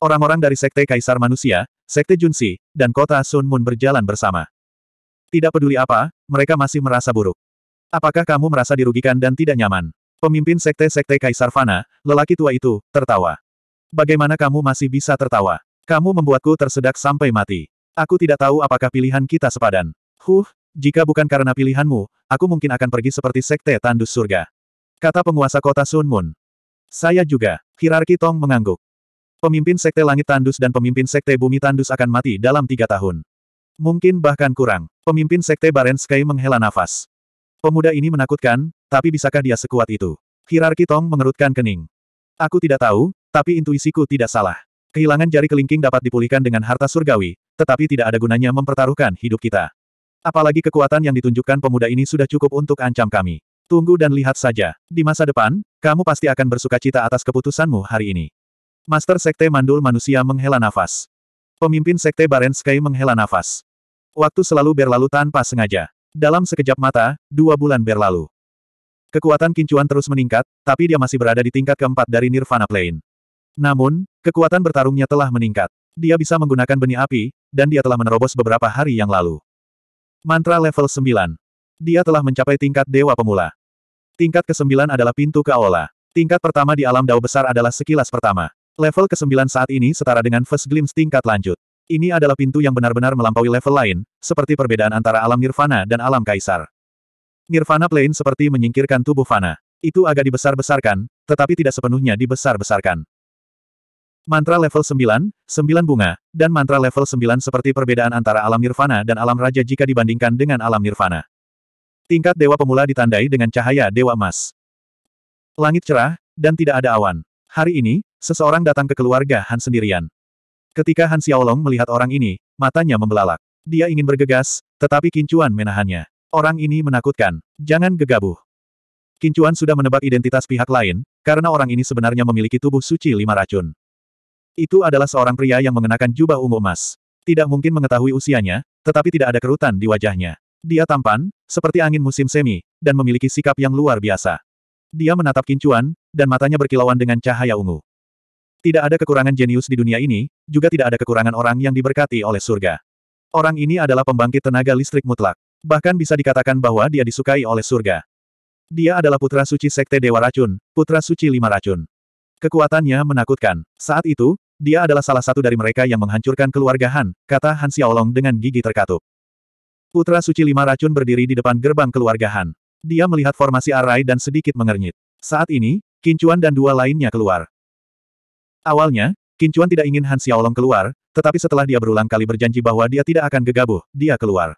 Orang-orang dari Sekte Kaisar Manusia, Sekte Junsi, dan kota Sun Moon berjalan bersama. Tidak peduli apa, mereka masih merasa buruk. Apakah kamu merasa dirugikan dan tidak nyaman? Pemimpin Sekte-Sekte Kaisar Fana, lelaki tua itu, tertawa. Bagaimana kamu masih bisa tertawa? Kamu membuatku tersedak sampai mati. Aku tidak tahu apakah pilihan kita sepadan. Huh, jika bukan karena pilihanmu, aku mungkin akan pergi seperti Sekte Tandus Surga. Kata penguasa kota Sun Moon. Saya juga, hierarki Tong mengangguk. Pemimpin Sekte Langit Tandus dan pemimpin Sekte Bumi Tandus akan mati dalam tiga tahun. Mungkin bahkan kurang. Pemimpin Sekte Baren menghela nafas. Pemuda ini menakutkan, tapi bisakah dia sekuat itu? Hierarki Tong mengerutkan kening. Aku tidak tahu, tapi intuisiku tidak salah. Kehilangan jari kelingking dapat dipulihkan dengan harta surgawi, tetapi tidak ada gunanya mempertaruhkan hidup kita. Apalagi kekuatan yang ditunjukkan pemuda ini sudah cukup untuk ancam kami. Tunggu dan lihat saja. Di masa depan, kamu pasti akan bersuka cita atas keputusanmu hari ini. Master Sekte Mandul Manusia menghela nafas. Pemimpin Sekte Baren Sky menghela nafas. Waktu selalu berlalu tanpa sengaja. Dalam sekejap mata, dua bulan berlalu. Kekuatan kincuan terus meningkat, tapi dia masih berada di tingkat keempat dari Nirvana Plane. Namun, kekuatan bertarungnya telah meningkat. Dia bisa menggunakan benih api, dan dia telah menerobos beberapa hari yang lalu. Mantra level 9. Dia telah mencapai tingkat Dewa Pemula. Tingkat ke-9 adalah pintu ke Aola. Tingkat pertama di alam dao besar adalah sekilas pertama. Level ke-9 saat ini setara dengan First Glimpse tingkat lanjut. Ini adalah pintu yang benar-benar melampaui level lain, seperti perbedaan antara alam Nirvana dan alam Kaisar. Nirvana Plane seperti menyingkirkan tubuh Fana. Itu agak dibesar-besarkan, tetapi tidak sepenuhnya dibesar-besarkan. Mantra level 9, 9 bunga, dan mantra level 9 seperti perbedaan antara alam Nirvana dan alam Raja jika dibandingkan dengan alam Nirvana. Tingkat Dewa Pemula ditandai dengan cahaya Dewa Emas. Langit cerah, dan tidak ada awan. Hari ini, Seseorang datang ke keluarga Han sendirian. Ketika Han Xiaolong melihat orang ini, matanya membelalak. Dia ingin bergegas, tetapi Kincuan menahannya. Orang ini menakutkan. Jangan gegabah. Kincuan sudah menebak identitas pihak lain, karena orang ini sebenarnya memiliki tubuh suci lima racun. Itu adalah seorang pria yang mengenakan jubah ungu emas. Tidak mungkin mengetahui usianya, tetapi tidak ada kerutan di wajahnya. Dia tampan, seperti angin musim semi, dan memiliki sikap yang luar biasa. Dia menatap Kincuan, dan matanya berkilauan dengan cahaya ungu. Tidak ada kekurangan jenius di dunia ini, juga tidak ada kekurangan orang yang diberkati oleh surga. Orang ini adalah pembangkit tenaga listrik mutlak. Bahkan bisa dikatakan bahwa dia disukai oleh surga. Dia adalah putra suci Sekte Dewa Racun, putra suci Lima Racun. Kekuatannya menakutkan. Saat itu, dia adalah salah satu dari mereka yang menghancurkan keluarga Han, kata Han Xiaolong dengan gigi terkatup. Putra Suci Lima Racun berdiri di depan gerbang keluarga Han. Dia melihat formasi Arai dan sedikit mengernyit. Saat ini, Kincuan dan dua lainnya keluar. Awalnya, Kincuan tidak ingin Han Xiaolong keluar, tetapi setelah dia berulang kali berjanji bahwa dia tidak akan gegabah, dia keluar.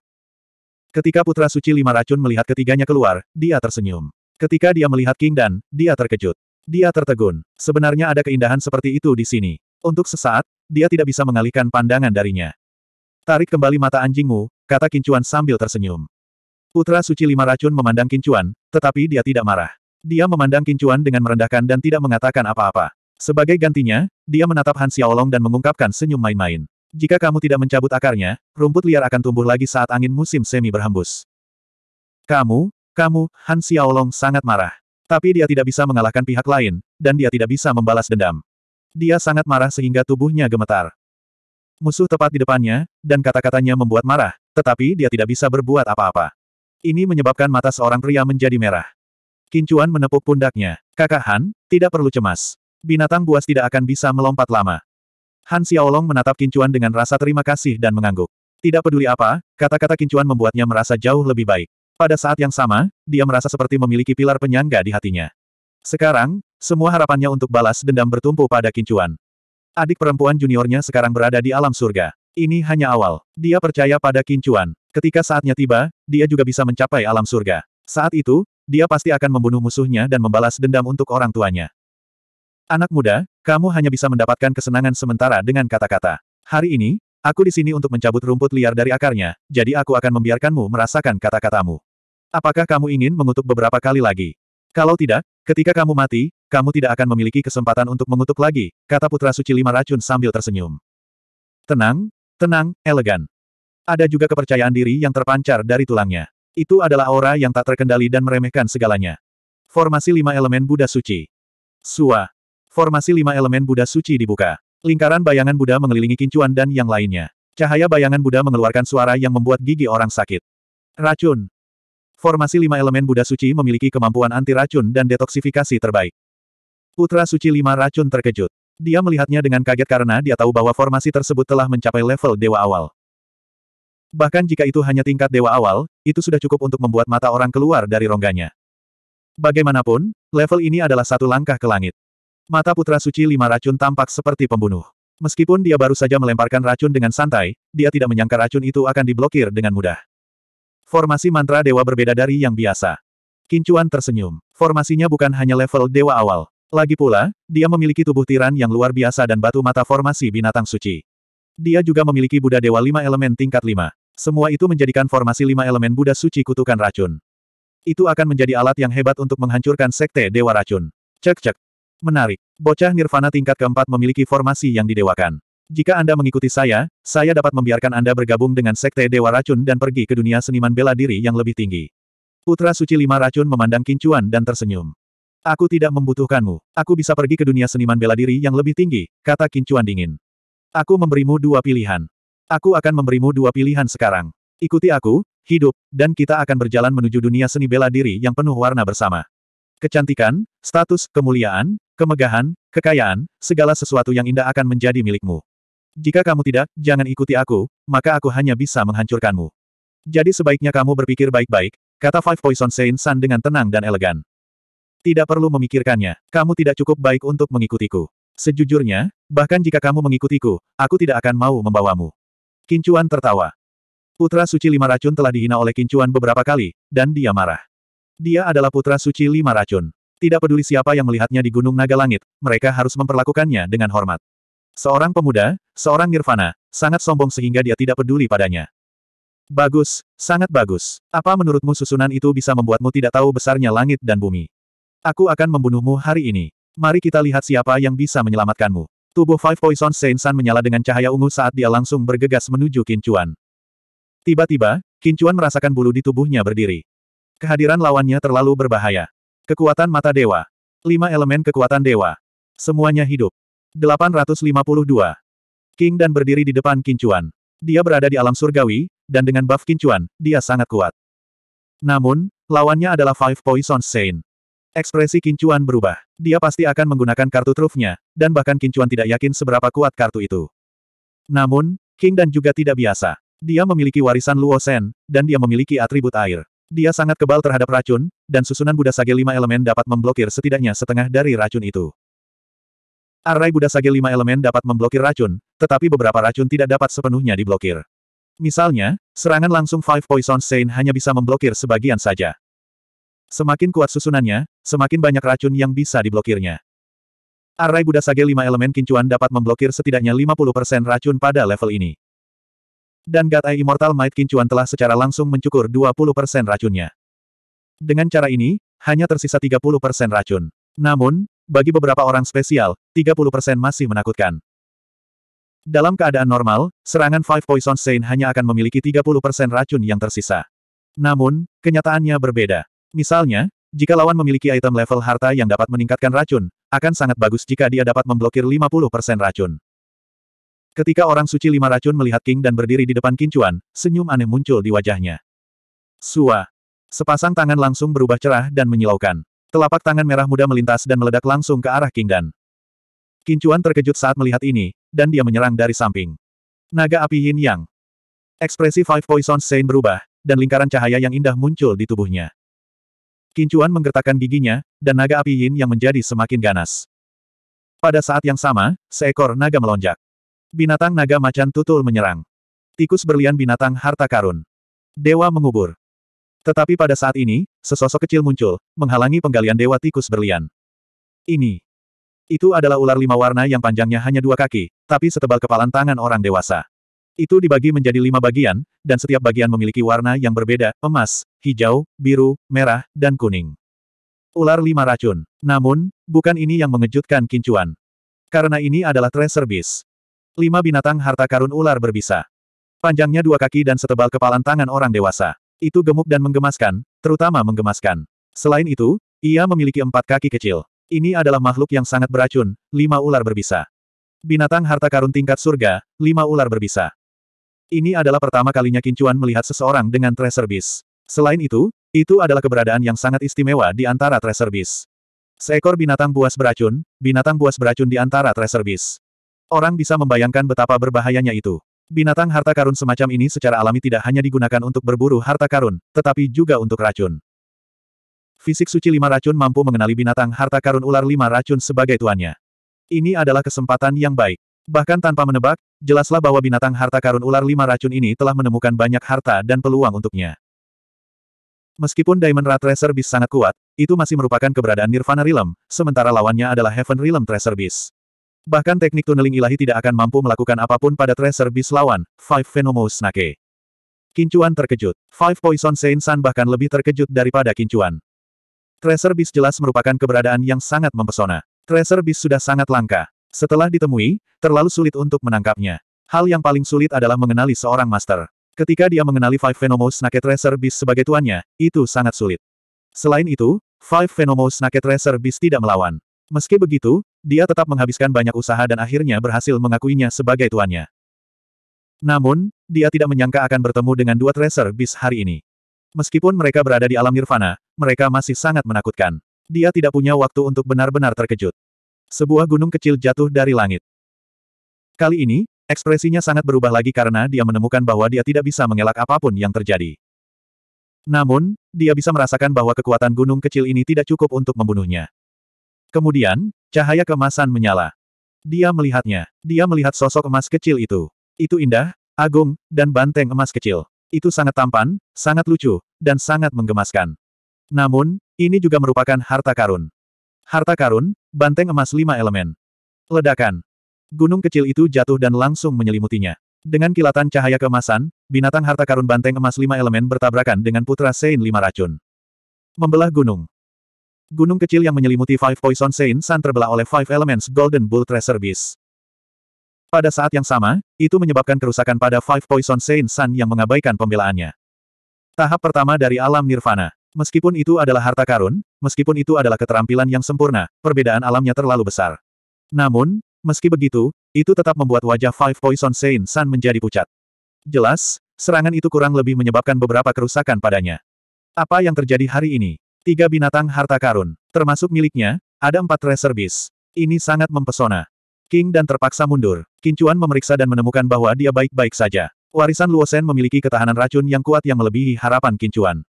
Ketika Putra Suci Lima Racun melihat ketiganya keluar, dia tersenyum. Ketika dia melihat King Dan, dia terkejut. Dia tertegun. Sebenarnya ada keindahan seperti itu di sini. Untuk sesaat, dia tidak bisa mengalihkan pandangan darinya. Tarik kembali mata anjingmu, kata Kincuan sambil tersenyum. Putra Suci Lima Racun memandang Kincuan, tetapi dia tidak marah. Dia memandang Kincuan dengan merendahkan dan tidak mengatakan apa-apa. Sebagai gantinya, dia menatap Han Xiaolong dan mengungkapkan senyum main-main. Jika kamu tidak mencabut akarnya, rumput liar akan tumbuh lagi saat angin musim semi berhembus. Kamu, kamu, Han Xiaolong sangat marah. Tapi dia tidak bisa mengalahkan pihak lain, dan dia tidak bisa membalas dendam. Dia sangat marah sehingga tubuhnya gemetar. Musuh tepat di depannya, dan kata-katanya membuat marah, tetapi dia tidak bisa berbuat apa-apa. Ini menyebabkan mata seorang pria menjadi merah. Kincuan menepuk pundaknya. Kakak Han, tidak perlu cemas. Binatang buas tidak akan bisa melompat lama. Han Xiaolong menatap Kincuan dengan rasa terima kasih dan mengangguk. Tidak peduli apa, kata-kata Kincuan membuatnya merasa jauh lebih baik. Pada saat yang sama, dia merasa seperti memiliki pilar penyangga di hatinya. Sekarang, semua harapannya untuk balas dendam bertumpu pada Kincuan. Adik perempuan juniornya sekarang berada di alam surga. Ini hanya awal. Dia percaya pada Kincuan. Ketika saatnya tiba, dia juga bisa mencapai alam surga. Saat itu, dia pasti akan membunuh musuhnya dan membalas dendam untuk orang tuanya. Anak muda, kamu hanya bisa mendapatkan kesenangan sementara dengan kata-kata. Hari ini, aku di sini untuk mencabut rumput liar dari akarnya, jadi aku akan membiarkanmu merasakan kata-katamu. Apakah kamu ingin mengutuk beberapa kali lagi? Kalau tidak, ketika kamu mati, kamu tidak akan memiliki kesempatan untuk mengutuk lagi, kata Putra Suci Lima Racun sambil tersenyum. Tenang, tenang, elegan. Ada juga kepercayaan diri yang terpancar dari tulangnya. Itu adalah aura yang tak terkendali dan meremehkan segalanya. Formasi lima elemen Buddha Suci. Suah. Formasi lima elemen Buddha suci dibuka. Lingkaran bayangan Buddha mengelilingi kincuan dan yang lainnya. Cahaya bayangan Buddha mengeluarkan suara yang membuat gigi orang sakit. Racun. Formasi lima elemen Buddha suci memiliki kemampuan anti racun dan detoksifikasi terbaik. Putra suci lima racun terkejut. Dia melihatnya dengan kaget karena dia tahu bahwa formasi tersebut telah mencapai level dewa awal. Bahkan jika itu hanya tingkat dewa awal, itu sudah cukup untuk membuat mata orang keluar dari rongganya. Bagaimanapun, level ini adalah satu langkah ke langit. Mata Putra Suci Lima Racun tampak seperti pembunuh. Meskipun dia baru saja melemparkan racun dengan santai, dia tidak menyangka racun itu akan diblokir dengan mudah. Formasi mantra dewa berbeda dari yang biasa. Kincuan tersenyum. Formasinya bukan hanya level dewa awal. Lagi pula, dia memiliki tubuh tiran yang luar biasa dan batu mata formasi binatang suci. Dia juga memiliki Buddha Dewa lima elemen tingkat lima. Semua itu menjadikan formasi lima elemen Buddha suci kutukan racun. Itu akan menjadi alat yang hebat untuk menghancurkan sekte Dewa Racun. Cek-cek. Menarik. Bocah Nirvana tingkat keempat memiliki formasi yang didewakan. Jika Anda mengikuti saya, saya dapat membiarkan Anda bergabung dengan Sekte Dewa Racun dan pergi ke dunia seniman bela diri yang lebih tinggi. Putra Suci Lima Racun memandang Kincuan dan tersenyum. Aku tidak membutuhkanmu. Aku bisa pergi ke dunia seniman bela diri yang lebih tinggi, kata Kincuan dingin. Aku memberimu dua pilihan. Aku akan memberimu dua pilihan sekarang. Ikuti aku, hidup, dan kita akan berjalan menuju dunia seni bela diri yang penuh warna bersama. Kecantikan, status, kemuliaan, kemegahan, kekayaan, segala sesuatu yang indah akan menjadi milikmu. Jika kamu tidak, jangan ikuti aku, maka aku hanya bisa menghancurkanmu. Jadi sebaiknya kamu berpikir baik-baik, kata Five Poison Saint San dengan tenang dan elegan. Tidak perlu memikirkannya, kamu tidak cukup baik untuk mengikutiku. Sejujurnya, bahkan jika kamu mengikutiku, aku tidak akan mau membawamu. Kincuan tertawa. Putra Suci Lima Racun telah dihina oleh Kincuan beberapa kali, dan dia marah. Dia adalah Putra Suci Lima Racun. Tidak peduli siapa yang melihatnya di Gunung Naga Langit, mereka harus memperlakukannya dengan hormat. Seorang pemuda, seorang nirvana, sangat sombong sehingga dia tidak peduli padanya. Bagus, sangat bagus. Apa menurutmu susunan itu bisa membuatmu tidak tahu besarnya langit dan bumi? Aku akan membunuhmu hari ini. Mari kita lihat siapa yang bisa menyelamatkanmu. Tubuh Five Poison Saint San menyala dengan cahaya ungu saat dia langsung bergegas menuju Kincuan. Tiba-tiba, Kincuan merasakan bulu di tubuhnya berdiri. Kehadiran lawannya terlalu berbahaya. Kekuatan mata dewa. Lima elemen kekuatan dewa. Semuanya hidup. 852. King dan berdiri di depan Kincuan. Dia berada di alam surgawi, dan dengan buff Kincuan, dia sangat kuat. Namun, lawannya adalah Five Poison Saint. Ekspresi Kincuan berubah. Dia pasti akan menggunakan kartu trufnya, dan bahkan Kincuan tidak yakin seberapa kuat kartu itu. Namun, King dan juga tidak biasa. Dia memiliki warisan Luo Sen, dan dia memiliki atribut air. Dia sangat kebal terhadap racun, dan susunan Buddha Sage lima elemen dapat memblokir setidaknya setengah dari racun itu. Arai Buddha Sage lima elemen dapat memblokir racun, tetapi beberapa racun tidak dapat sepenuhnya diblokir. Misalnya, serangan langsung Five Poison Saint hanya bisa memblokir sebagian saja. Semakin kuat susunannya, semakin banyak racun yang bisa diblokirnya. Arai Buddha Sage lima elemen kincuan dapat memblokir setidaknya 50% racun pada level ini. Dan Gatai Immortal Might kincuan telah secara langsung mencukur 20% racunnya. Dengan cara ini, hanya tersisa 30% racun. Namun, bagi beberapa orang spesial, 30% masih menakutkan. Dalam keadaan normal, serangan Five Poison Saint hanya akan memiliki 30% racun yang tersisa. Namun, kenyataannya berbeda. Misalnya, jika lawan memiliki item level harta yang dapat meningkatkan racun, akan sangat bagus jika dia dapat memblokir 50% racun. Ketika orang suci lima racun melihat King dan berdiri di depan Kincuan, senyum aneh muncul di wajahnya. Suah. Sepasang tangan langsung berubah cerah dan menyilaukan. Telapak tangan merah muda melintas dan meledak langsung ke arah King Kincuan terkejut saat melihat ini, dan dia menyerang dari samping. Naga api Yin Yang. Ekspresi Five Poison Saint berubah, dan lingkaran cahaya yang indah muncul di tubuhnya. Kincuan menggertakkan giginya, dan naga api Yin yang menjadi semakin ganas. Pada saat yang sama, seekor naga melonjak. Binatang naga macan tutul menyerang. Tikus berlian binatang harta karun. Dewa mengubur. Tetapi pada saat ini, sesosok kecil muncul, menghalangi penggalian Dewa Tikus Berlian. Ini. Itu adalah ular lima warna yang panjangnya hanya dua kaki, tapi setebal kepalan tangan orang dewasa. Itu dibagi menjadi lima bagian, dan setiap bagian memiliki warna yang berbeda, emas, hijau, biru, merah, dan kuning. Ular lima racun. Namun, bukan ini yang mengejutkan Kincuan. Karena ini adalah treasure beast. Lima binatang harta karun ular berbisa. Panjangnya dua kaki dan setebal kepalan tangan orang dewasa. Itu gemuk dan menggemaskan, terutama menggemaskan. Selain itu, ia memiliki empat kaki kecil. Ini adalah makhluk yang sangat beracun, lima ular berbisa. Binatang harta karun tingkat surga, lima ular berbisa. Ini adalah pertama kalinya Kincuan melihat seseorang dengan Tracer Beast. Selain itu, itu adalah keberadaan yang sangat istimewa di antara Tracer Beast. Seekor binatang buas beracun, binatang buas beracun di antara Tracer Beast. Orang bisa membayangkan betapa berbahayanya itu. Binatang harta karun semacam ini secara alami tidak hanya digunakan untuk berburu harta karun, tetapi juga untuk racun. Fisik suci lima racun mampu mengenali binatang harta karun ular lima racun sebagai tuannya. Ini adalah kesempatan yang baik. Bahkan tanpa menebak, jelaslah bahwa binatang harta karun ular lima racun ini telah menemukan banyak harta dan peluang untuknya. Meskipun Diamond Rat Tracer Beast sangat kuat, itu masih merupakan keberadaan Nirvana Realm, sementara lawannya adalah Heaven Realm Tracer Beast. Bahkan teknik tuneling ilahi tidak akan mampu melakukan apapun pada Tracer Beast lawan, Five Venomous Snake. Kincuan terkejut. Five Poison Saint Sun bahkan lebih terkejut daripada Kincuan. Tracer Beast jelas merupakan keberadaan yang sangat mempesona. Tracer Beast sudah sangat langka. Setelah ditemui, terlalu sulit untuk menangkapnya. Hal yang paling sulit adalah mengenali seorang master. Ketika dia mengenali Five Venomous Snake Tracer Beast sebagai tuannya, itu sangat sulit. Selain itu, Five Venomous Snake Tracer Beast tidak melawan. Meski begitu, dia tetap menghabiskan banyak usaha dan akhirnya berhasil mengakuinya sebagai tuannya. Namun, dia tidak menyangka akan bertemu dengan dua tracer bis hari ini. Meskipun mereka berada di alam nirvana, mereka masih sangat menakutkan. Dia tidak punya waktu untuk benar-benar terkejut. Sebuah gunung kecil jatuh dari langit. Kali ini, ekspresinya sangat berubah lagi karena dia menemukan bahwa dia tidak bisa mengelak apapun yang terjadi. Namun, dia bisa merasakan bahwa kekuatan gunung kecil ini tidak cukup untuk membunuhnya. Kemudian, cahaya kemasan menyala. Dia melihatnya. Dia melihat sosok emas kecil itu. Itu indah, agung, dan banteng emas kecil. Itu sangat tampan, sangat lucu, dan sangat menggemaskan. Namun, ini juga merupakan harta karun. Harta karun, banteng emas lima elemen. Ledakan. Gunung kecil itu jatuh dan langsung menyelimutinya. Dengan kilatan cahaya kemasan, binatang harta karun banteng emas lima elemen bertabrakan dengan putra Sein lima racun. Membelah gunung gunung kecil yang menyelimuti Five Poison Saint Sun terbelah oleh Five Elements Golden Bull Treasure Beast. Pada saat yang sama, itu menyebabkan kerusakan pada Five Poison Saint Sun yang mengabaikan pembelaannya. Tahap pertama dari alam nirvana. Meskipun itu adalah harta karun, meskipun itu adalah keterampilan yang sempurna, perbedaan alamnya terlalu besar. Namun, meski begitu, itu tetap membuat wajah Five Poison Saint Sun menjadi pucat. Jelas, serangan itu kurang lebih menyebabkan beberapa kerusakan padanya. Apa yang terjadi hari ini? Tiga binatang harta karun, termasuk miliknya, ada empat tracer beast. Ini sangat mempesona. King dan terpaksa mundur. Kincuan memeriksa dan menemukan bahwa dia baik-baik saja. Warisan Luosen memiliki ketahanan racun yang kuat yang melebihi harapan Kincuan.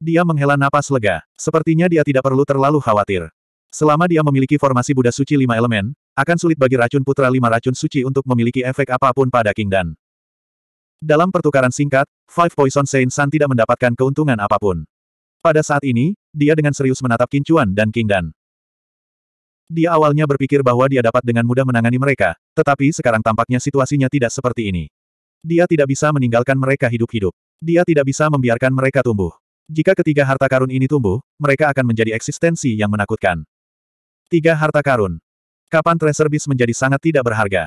Dia menghela napas lega. Sepertinya dia tidak perlu terlalu khawatir. Selama dia memiliki formasi Buddha Suci lima elemen, akan sulit bagi racun putra lima racun suci untuk memiliki efek apapun pada King Dan. Dalam pertukaran singkat, Five Poison Saint San tidak mendapatkan keuntungan apapun. Pada saat ini, dia dengan serius menatap Kincuan dan King Dan. Dia awalnya berpikir bahwa dia dapat dengan mudah menangani mereka, tetapi sekarang tampaknya situasinya tidak seperti ini. Dia tidak bisa meninggalkan mereka hidup-hidup. Dia tidak bisa membiarkan mereka tumbuh. Jika ketiga harta karun ini tumbuh, mereka akan menjadi eksistensi yang menakutkan. Tiga harta karun. Kapan Treasure Beast menjadi sangat tidak berharga?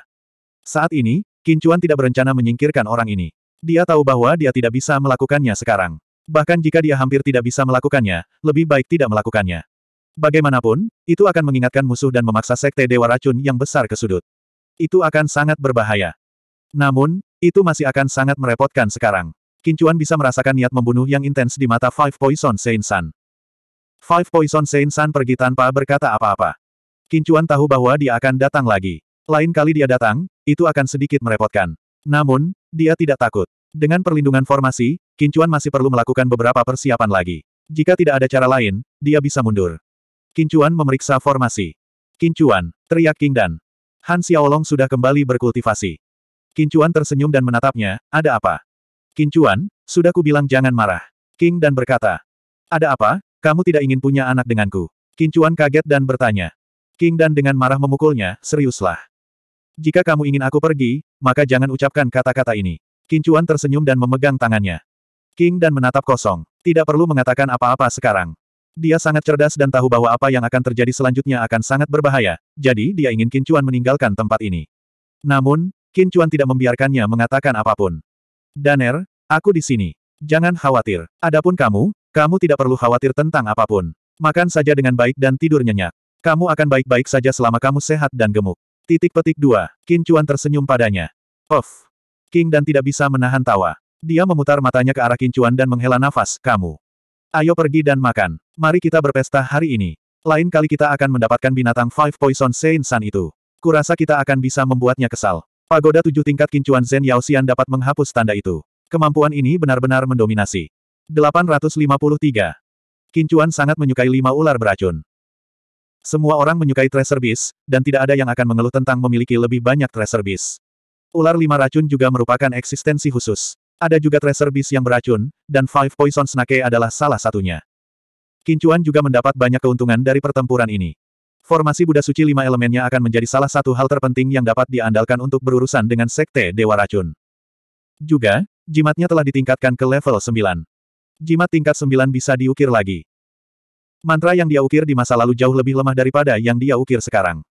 Saat ini, Kincuan tidak berencana menyingkirkan orang ini. Dia tahu bahwa dia tidak bisa melakukannya sekarang bahkan jika dia hampir tidak bisa melakukannya, lebih baik tidak melakukannya. Bagaimanapun, itu akan mengingatkan musuh dan memaksa sekte Dewa Racun yang besar ke sudut. Itu akan sangat berbahaya. Namun, itu masih akan sangat merepotkan sekarang. Kincuan bisa merasakan niat membunuh yang intens di mata Five Poison Saint San. Five Poison Saint San pergi tanpa berkata apa-apa. Kincuan tahu bahwa dia akan datang lagi. Lain kali dia datang, itu akan sedikit merepotkan. Namun, dia tidak takut. Dengan perlindungan formasi, Kincuan masih perlu melakukan beberapa persiapan lagi. Jika tidak ada cara lain, dia bisa mundur. Kincuan memeriksa formasi. Kincuan, teriak King dan Han Xiaolong sudah kembali berkultivasi. Kincuan tersenyum dan menatapnya, ada apa? Kincuan, sudah kubilang jangan marah. King dan berkata, ada apa, kamu tidak ingin punya anak denganku? Kincuan kaget dan bertanya. King dan dengan marah memukulnya, seriuslah. Jika kamu ingin aku pergi, maka jangan ucapkan kata-kata ini. Kincuan tersenyum dan memegang tangannya. King dan menatap kosong. Tidak perlu mengatakan apa-apa sekarang. Dia sangat cerdas dan tahu bahwa apa yang akan terjadi selanjutnya akan sangat berbahaya, jadi dia ingin Kincuan meninggalkan tempat ini. Namun, Kincuan tidak membiarkannya mengatakan apapun. Daner, aku di sini. Jangan khawatir. Adapun kamu, kamu tidak perlu khawatir tentang apapun. Makan saja dengan baik dan tidur nyenyak. Kamu akan baik-baik saja selama kamu sehat dan gemuk. Titik petik dua, Kincuan tersenyum padanya. Of, King dan tidak bisa menahan tawa. Dia memutar matanya ke arah Kincuan dan menghela nafas, kamu. Ayo pergi dan makan. Mari kita berpesta hari ini. Lain kali kita akan mendapatkan binatang Five Poison Saint Sun itu. Kurasa kita akan bisa membuatnya kesal. Pagoda tujuh tingkat Kincuan Zen Yao Xian dapat menghapus tanda itu. Kemampuan ini benar-benar mendominasi. 853. Kincuan sangat menyukai lima ular beracun. Semua orang menyukai treasure Beast, dan tidak ada yang akan mengeluh tentang memiliki lebih banyak treasure Beast. Ular lima racun juga merupakan eksistensi khusus. Ada juga Tracer Beast yang beracun, dan Five Poison Snake adalah salah satunya. Kincuan juga mendapat banyak keuntungan dari pertempuran ini. Formasi Buddha Suci lima elemennya akan menjadi salah satu hal terpenting yang dapat diandalkan untuk berurusan dengan Sekte Dewa Racun. Juga, jimatnya telah ditingkatkan ke level 9. Jimat tingkat 9 bisa diukir lagi. Mantra yang dia ukir di masa lalu jauh lebih lemah daripada yang dia ukir sekarang.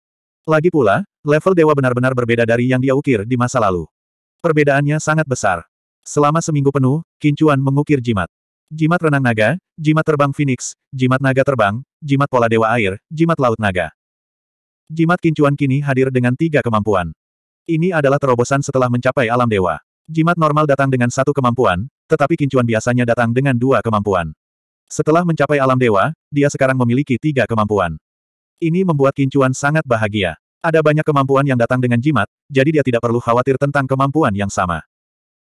Lagi pula, Level dewa benar-benar berbeda dari yang dia ukir di masa lalu. Perbedaannya sangat besar. Selama seminggu penuh, Kincuan mengukir jimat. Jimat renang naga, jimat terbang phoenix, jimat naga terbang, jimat pola dewa air, jimat laut naga. Jimat Kincuan kini hadir dengan tiga kemampuan. Ini adalah terobosan setelah mencapai alam dewa. Jimat normal datang dengan satu kemampuan, tetapi Kincuan biasanya datang dengan dua kemampuan. Setelah mencapai alam dewa, dia sekarang memiliki tiga kemampuan. Ini membuat Kincuan sangat bahagia. Ada banyak kemampuan yang datang dengan jimat, jadi dia tidak perlu khawatir tentang kemampuan yang sama.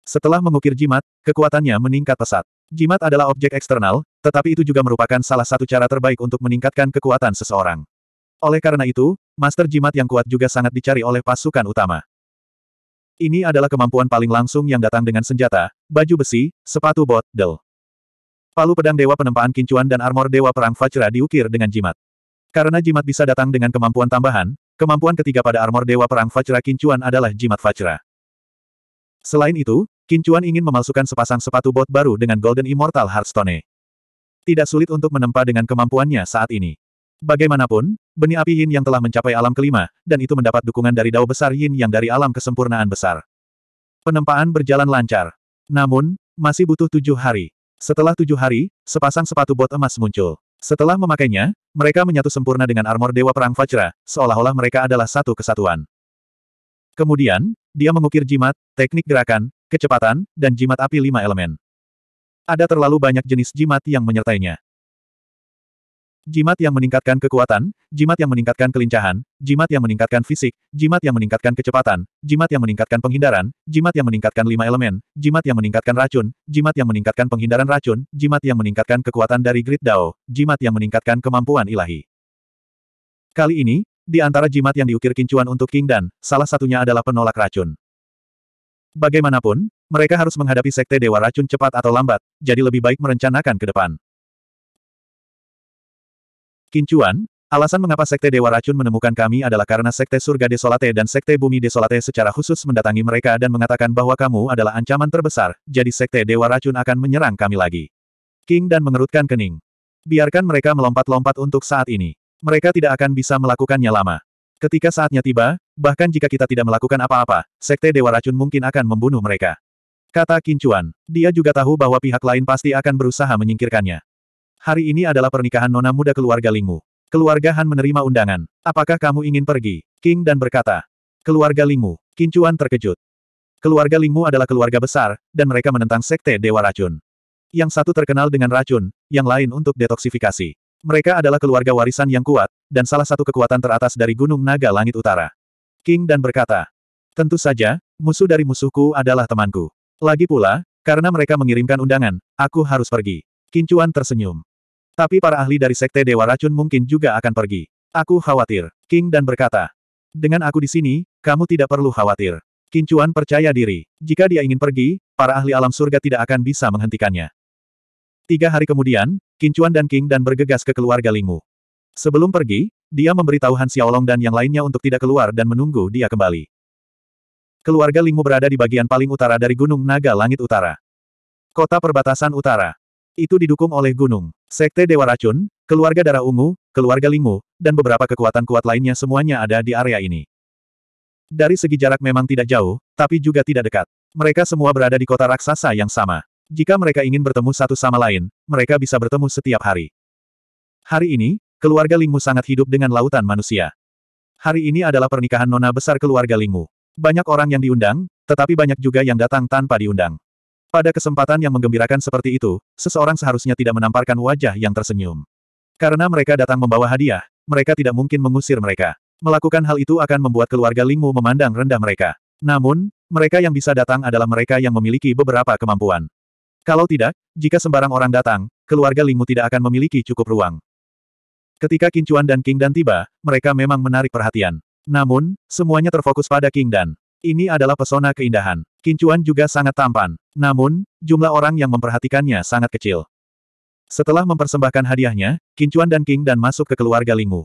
Setelah mengukir jimat, kekuatannya meningkat pesat. Jimat adalah objek eksternal, tetapi itu juga merupakan salah satu cara terbaik untuk meningkatkan kekuatan seseorang. Oleh karena itu, master jimat yang kuat juga sangat dicari oleh pasukan utama. Ini adalah kemampuan paling langsung yang datang dengan senjata, baju besi, sepatu bot, del. Palu pedang dewa penempaan kincuan dan armor dewa perang Fajra diukir dengan jimat. Karena jimat bisa datang dengan kemampuan tambahan, Kemampuan ketiga pada armor Dewa Perang Fajra Kincuan adalah jimat Fajra. Selain itu, Kincuan ingin memalsukan sepasang sepatu bot baru dengan Golden Immortal Hearthstone. Tidak sulit untuk menempa dengan kemampuannya saat ini. Bagaimanapun, benih api Yin yang telah mencapai alam kelima, dan itu mendapat dukungan dari dao besar Yin yang dari alam kesempurnaan besar. Penempaan berjalan lancar. Namun, masih butuh tujuh hari. Setelah tujuh hari, sepasang sepatu bot emas muncul. Setelah memakainya, mereka menyatu sempurna dengan armor Dewa Perang Fajra, seolah-olah mereka adalah satu kesatuan. Kemudian, dia mengukir jimat, teknik gerakan, kecepatan, dan jimat api lima elemen. Ada terlalu banyak jenis jimat yang menyertainya. Jimat yang meningkatkan kekuatan, jimat yang meningkatkan kelincahan, jimat yang meningkatkan fisik, jimat yang meningkatkan kecepatan, jimat yang meningkatkan penghindaran, jimat yang meningkatkan lima elemen, jimat yang meningkatkan racun, jimat yang meningkatkan penghindaran racun, jimat yang meningkatkan kekuatan dari Grid Dao, jimat yang meningkatkan kemampuan ilahi. Kali ini, di antara jimat yang diukir kincuan untuk King Dan, salah satunya adalah penolak racun. Bagaimanapun, mereka harus menghadapi sekte Dewa Racun cepat atau lambat, jadi lebih baik merencanakan ke depan. Kincuan, alasan mengapa Sekte Dewa Racun menemukan kami adalah karena Sekte Surga Desolate dan Sekte Bumi Desolate secara khusus mendatangi mereka dan mengatakan bahwa kamu adalah ancaman terbesar, jadi Sekte Dewa Racun akan menyerang kami lagi. King dan mengerutkan kening. Biarkan mereka melompat-lompat untuk saat ini. Mereka tidak akan bisa melakukannya lama. Ketika saatnya tiba, bahkan jika kita tidak melakukan apa-apa, Sekte Dewa Racun mungkin akan membunuh mereka. Kata Kincuan. Dia juga tahu bahwa pihak lain pasti akan berusaha menyingkirkannya. Hari ini adalah pernikahan nona muda keluarga Lingmu. Keluarga Han menerima undangan. Apakah kamu ingin pergi? King dan berkata. Keluarga Lingmu. Kincuan terkejut. Keluarga Lingmu adalah keluarga besar, dan mereka menentang sekte Dewa Racun. Yang satu terkenal dengan racun, yang lain untuk detoksifikasi. Mereka adalah keluarga warisan yang kuat, dan salah satu kekuatan teratas dari Gunung Naga Langit Utara. King dan berkata, Tentu saja, musuh dari musuhku adalah temanku. Lagi pula, karena mereka mengirimkan undangan, aku harus pergi. Kincuan tersenyum. Tapi para ahli dari Sekte Dewa Racun mungkin juga akan pergi. Aku khawatir. King dan berkata. Dengan aku di sini, kamu tidak perlu khawatir. Kincuan percaya diri. Jika dia ingin pergi, para ahli alam surga tidak akan bisa menghentikannya. Tiga hari kemudian, Kincuan dan King dan bergegas ke keluarga Lingmu. Sebelum pergi, dia memberitahu Han Xiaolong dan yang lainnya untuk tidak keluar dan menunggu dia kembali. Keluarga Lingmu berada di bagian paling utara dari Gunung Naga Langit Utara. Kota perbatasan utara. Itu didukung oleh gunung, sekte Dewa Racun, keluarga darah ungu, keluarga Lingmu, dan beberapa kekuatan kuat lainnya semuanya ada di area ini. Dari segi jarak memang tidak jauh, tapi juga tidak dekat. Mereka semua berada di kota raksasa yang sama. Jika mereka ingin bertemu satu sama lain, mereka bisa bertemu setiap hari. Hari ini, keluarga Lingmu sangat hidup dengan lautan manusia. Hari ini adalah pernikahan nona besar keluarga Lingmu. Banyak orang yang diundang, tetapi banyak juga yang datang tanpa diundang. Pada kesempatan yang menggembirakan seperti itu, seseorang seharusnya tidak menamparkan wajah yang tersenyum. Karena mereka datang membawa hadiah, mereka tidak mungkin mengusir mereka. Melakukan hal itu akan membuat keluarga Lingmu memandang rendah mereka. Namun, mereka yang bisa datang adalah mereka yang memiliki beberapa kemampuan. Kalau tidak, jika sembarang orang datang, keluarga Lingmu tidak akan memiliki cukup ruang. Ketika Kincuan dan King Dan tiba, mereka memang menarik perhatian. Namun, semuanya terfokus pada King Dan. Ini adalah pesona keindahan. Kincuan juga sangat tampan. Namun, jumlah orang yang memperhatikannya sangat kecil. Setelah mempersembahkan hadiahnya, Kincuan dan King dan masuk ke keluarga Lingmu.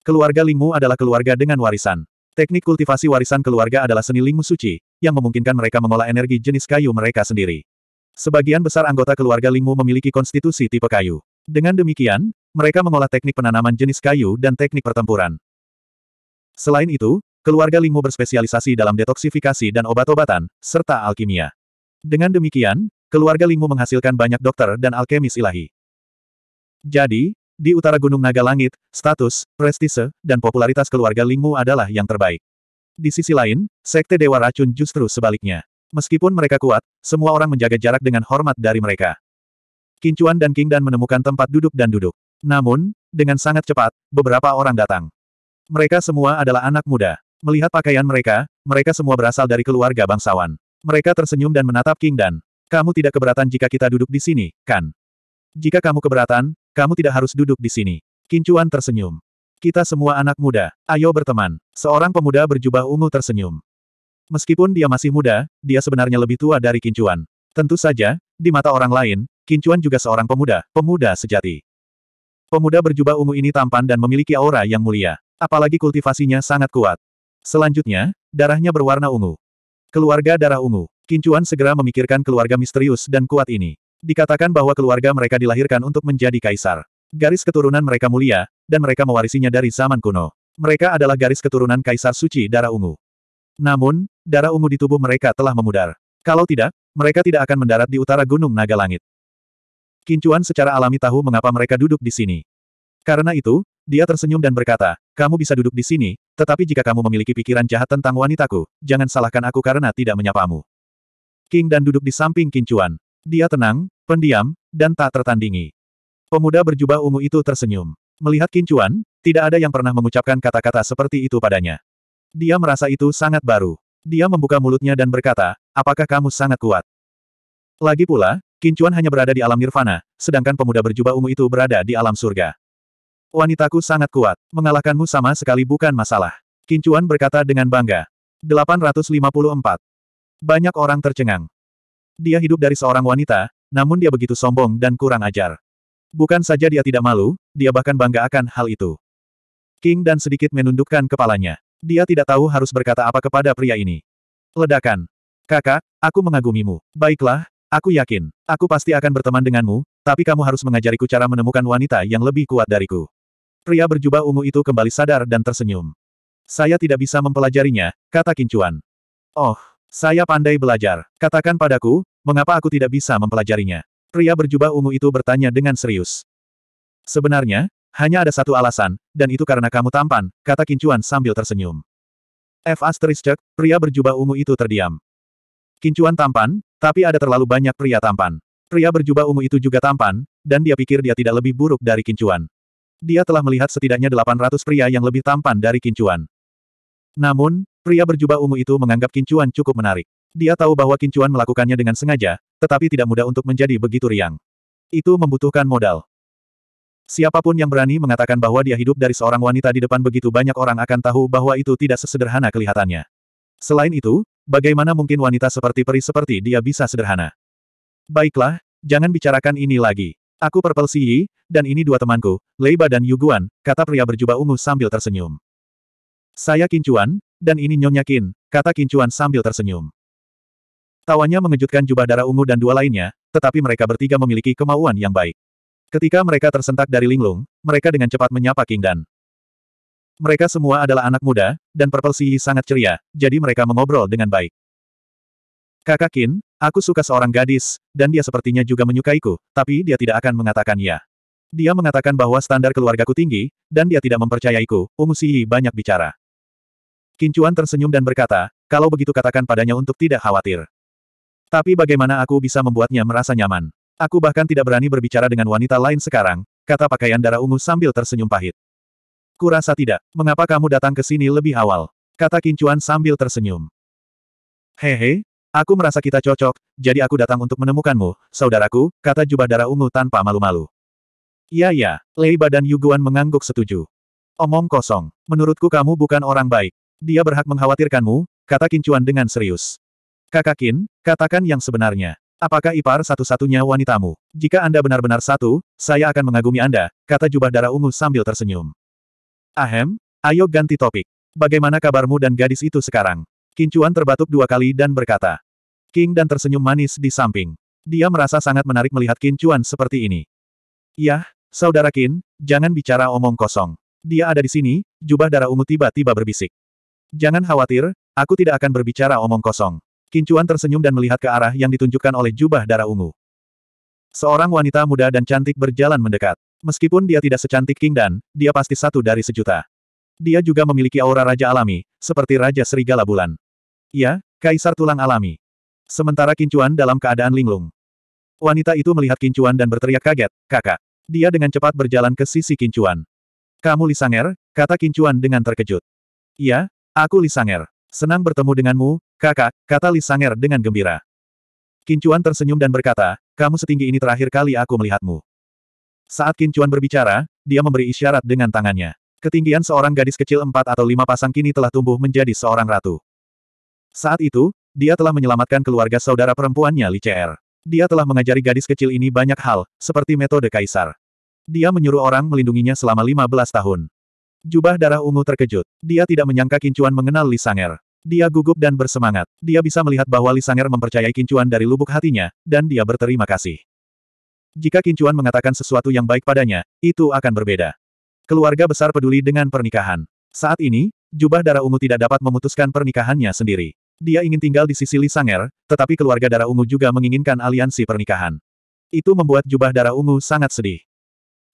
Keluarga Lingmu adalah keluarga dengan warisan. Teknik kultivasi warisan keluarga adalah seni Lingmu suci, yang memungkinkan mereka mengolah energi jenis kayu mereka sendiri. Sebagian besar anggota keluarga Lingmu memiliki konstitusi tipe kayu. Dengan demikian, mereka mengolah teknik penanaman jenis kayu dan teknik pertempuran. Selain itu, keluarga Lingmu berspesialisasi dalam detoksifikasi dan obat-obatan, serta alkimia. Dengan demikian, keluarga Lingmu menghasilkan banyak dokter dan alkemis ilahi. Jadi, di utara Gunung Naga Langit, status, prestise, dan popularitas keluarga Lingmu adalah yang terbaik. Di sisi lain, Sekte Dewa Racun justru sebaliknya. Meskipun mereka kuat, semua orang menjaga jarak dengan hormat dari mereka. Kincuan dan Kingdan menemukan tempat duduk dan duduk. Namun, dengan sangat cepat, beberapa orang datang. Mereka semua adalah anak muda. Melihat pakaian mereka, mereka semua berasal dari keluarga bangsawan. Mereka tersenyum dan menatap King Dan. Kamu tidak keberatan jika kita duduk di sini, kan? Jika kamu keberatan, kamu tidak harus duduk di sini. Kincuan tersenyum. Kita semua anak muda, ayo berteman. Seorang pemuda berjubah ungu tersenyum. Meskipun dia masih muda, dia sebenarnya lebih tua dari Kincuan. Tentu saja, di mata orang lain, Kincuan juga seorang pemuda, pemuda sejati. Pemuda berjubah ungu ini tampan dan memiliki aura yang mulia. Apalagi kultivasinya sangat kuat. Selanjutnya, darahnya berwarna ungu. Keluarga darah ungu. Kincuan segera memikirkan keluarga misterius dan kuat ini. Dikatakan bahwa keluarga mereka dilahirkan untuk menjadi kaisar. Garis keturunan mereka mulia, dan mereka mewarisinya dari zaman kuno. Mereka adalah garis keturunan kaisar suci darah ungu. Namun, darah ungu di tubuh mereka telah memudar. Kalau tidak, mereka tidak akan mendarat di utara Gunung Naga Langit. Kincuan secara alami tahu mengapa mereka duduk di sini. Karena itu, dia tersenyum dan berkata, kamu bisa duduk di sini, tetapi jika kamu memiliki pikiran jahat tentang wanitaku, jangan salahkan aku karena tidak menyapamu. King Dan duduk di samping Kincuan. Dia tenang, pendiam, dan tak tertandingi. Pemuda berjubah ungu itu tersenyum. Melihat Kincuan, tidak ada yang pernah mengucapkan kata-kata seperti itu padanya. Dia merasa itu sangat baru. Dia membuka mulutnya dan berkata, apakah kamu sangat kuat? Lagi pula, Kincuan hanya berada di alam nirvana, sedangkan pemuda berjubah ungu itu berada di alam surga. Wanitaku sangat kuat. Mengalahkanmu sama sekali bukan masalah. Kincuan berkata dengan bangga. 854. Banyak orang tercengang. Dia hidup dari seorang wanita, namun dia begitu sombong dan kurang ajar. Bukan saja dia tidak malu, dia bahkan bangga akan hal itu. King dan sedikit menundukkan kepalanya. Dia tidak tahu harus berkata apa kepada pria ini. Ledakan. Kakak, aku mengagumimu. Baiklah, aku yakin. Aku pasti akan berteman denganmu, tapi kamu harus mengajariku cara menemukan wanita yang lebih kuat dariku. Pria berjubah ungu itu kembali sadar dan tersenyum. Saya tidak bisa mempelajarinya, kata Kincuan. Oh, saya pandai belajar. Katakan padaku, mengapa aku tidak bisa mempelajarinya? Pria berjubah ungu itu bertanya dengan serius. Sebenarnya, hanya ada satu alasan, dan itu karena kamu tampan, kata Kincuan sambil tersenyum. F. asterisk. pria berjubah ungu itu terdiam. Kincuan tampan, tapi ada terlalu banyak pria tampan. Pria berjubah ungu itu juga tampan, dan dia pikir dia tidak lebih buruk dari Kincuan. Dia telah melihat setidaknya 800 pria yang lebih tampan dari Kincuan. Namun, pria berjubah ungu itu menganggap Kincuan cukup menarik. Dia tahu bahwa Kincuan melakukannya dengan sengaja, tetapi tidak mudah untuk menjadi begitu riang. Itu membutuhkan modal. Siapapun yang berani mengatakan bahwa dia hidup dari seorang wanita di depan begitu banyak orang akan tahu bahwa itu tidak sesederhana kelihatannya. Selain itu, bagaimana mungkin wanita seperti peri seperti dia bisa sederhana? Baiklah, jangan bicarakan ini lagi. Aku Purple Siyi, e, dan ini dua temanku, Leiba dan Yuguan, kata pria berjubah ungu sambil tersenyum. Saya Kincuan, dan ini Nyonya Kin, kata Kincuan sambil tersenyum. Tawanya mengejutkan jubah darah ungu dan dua lainnya, tetapi mereka bertiga memiliki kemauan yang baik. Ketika mereka tersentak dari linglung, mereka dengan cepat menyapa King Dan. Mereka semua adalah anak muda, dan Purple Siyi e sangat ceria, jadi mereka mengobrol dengan baik. Kakak Kin, Aku suka seorang gadis, dan dia sepertinya juga menyukaiku, tapi dia tidak akan mengatakan ya. Dia mengatakan bahwa standar keluargaku tinggi, dan dia tidak mempercayaiku, Ungu Siyi banyak bicara. Kincuan tersenyum dan berkata, kalau begitu katakan padanya untuk tidak khawatir. Tapi bagaimana aku bisa membuatnya merasa nyaman? Aku bahkan tidak berani berbicara dengan wanita lain sekarang, kata pakaian darah ungu sambil tersenyum pahit. Kurasa tidak, mengapa kamu datang ke sini lebih awal? Kata Kincuan sambil tersenyum. Hehe, Aku merasa kita cocok, jadi aku datang untuk menemukanmu, saudaraku, kata jubah darah ungu tanpa malu-malu. Iya ya, Lei badan Yuguan mengangguk setuju. Omong kosong, menurutku kamu bukan orang baik. Dia berhak mengkhawatirkanmu, kata Kincuan dengan serius. Kakak Kin, katakan yang sebenarnya. Apakah Ipar satu-satunya wanitamu? Jika Anda benar-benar satu, saya akan mengagumi Anda, kata jubah darah ungu sambil tersenyum. Ahem, ayo ganti topik. Bagaimana kabarmu dan gadis itu sekarang? Kincuan terbatuk dua kali dan berkata, King dan tersenyum manis di samping. Dia merasa sangat menarik melihat Qin Chuan seperti ini. Yah, saudara Qin, jangan bicara omong kosong. Dia ada di sini, jubah darah ungu tiba-tiba berbisik. Jangan khawatir, aku tidak akan berbicara omong kosong. Qin Chuan tersenyum dan melihat ke arah yang ditunjukkan oleh jubah darah ungu. Seorang wanita muda dan cantik berjalan mendekat. Meskipun dia tidak secantik King Dan, dia pasti satu dari sejuta. Dia juga memiliki aura Raja Alami, seperti Raja Serigala Bulan. Ya, Kaisar Tulang Alami. Sementara Kincuan dalam keadaan linglung. Wanita itu melihat Kincuan dan berteriak kaget, kakak. Dia dengan cepat berjalan ke sisi Kincuan. Kamu Lisanger, kata Kincuan dengan terkejut. Iya, aku Lisanger. Senang bertemu denganmu, kakak, kata Lisanger dengan gembira. Kincuan tersenyum dan berkata, kamu setinggi ini terakhir kali aku melihatmu. Saat Kincuan berbicara, dia memberi isyarat dengan tangannya. Ketinggian seorang gadis kecil empat atau lima pasang kini telah tumbuh menjadi seorang ratu. Saat itu, dia telah menyelamatkan keluarga saudara perempuannya Li CR. Dia telah mengajari gadis kecil ini banyak hal, seperti metode kaisar. Dia menyuruh orang melindunginya selama 15 tahun. Jubah darah ungu terkejut. Dia tidak menyangka Kincuan mengenal Li Sanger. Dia gugup dan bersemangat. Dia bisa melihat bahwa Li Sanger mempercayai Kincuan dari lubuk hatinya, dan dia berterima kasih. Jika Kincuan mengatakan sesuatu yang baik padanya, itu akan berbeda. Keluarga besar peduli dengan pernikahan. Saat ini, jubah darah ungu tidak dapat memutuskan pernikahannya sendiri. Dia ingin tinggal di sisi Li Sanger, tetapi keluarga darah ungu juga menginginkan aliansi pernikahan. Itu membuat jubah darah ungu sangat sedih.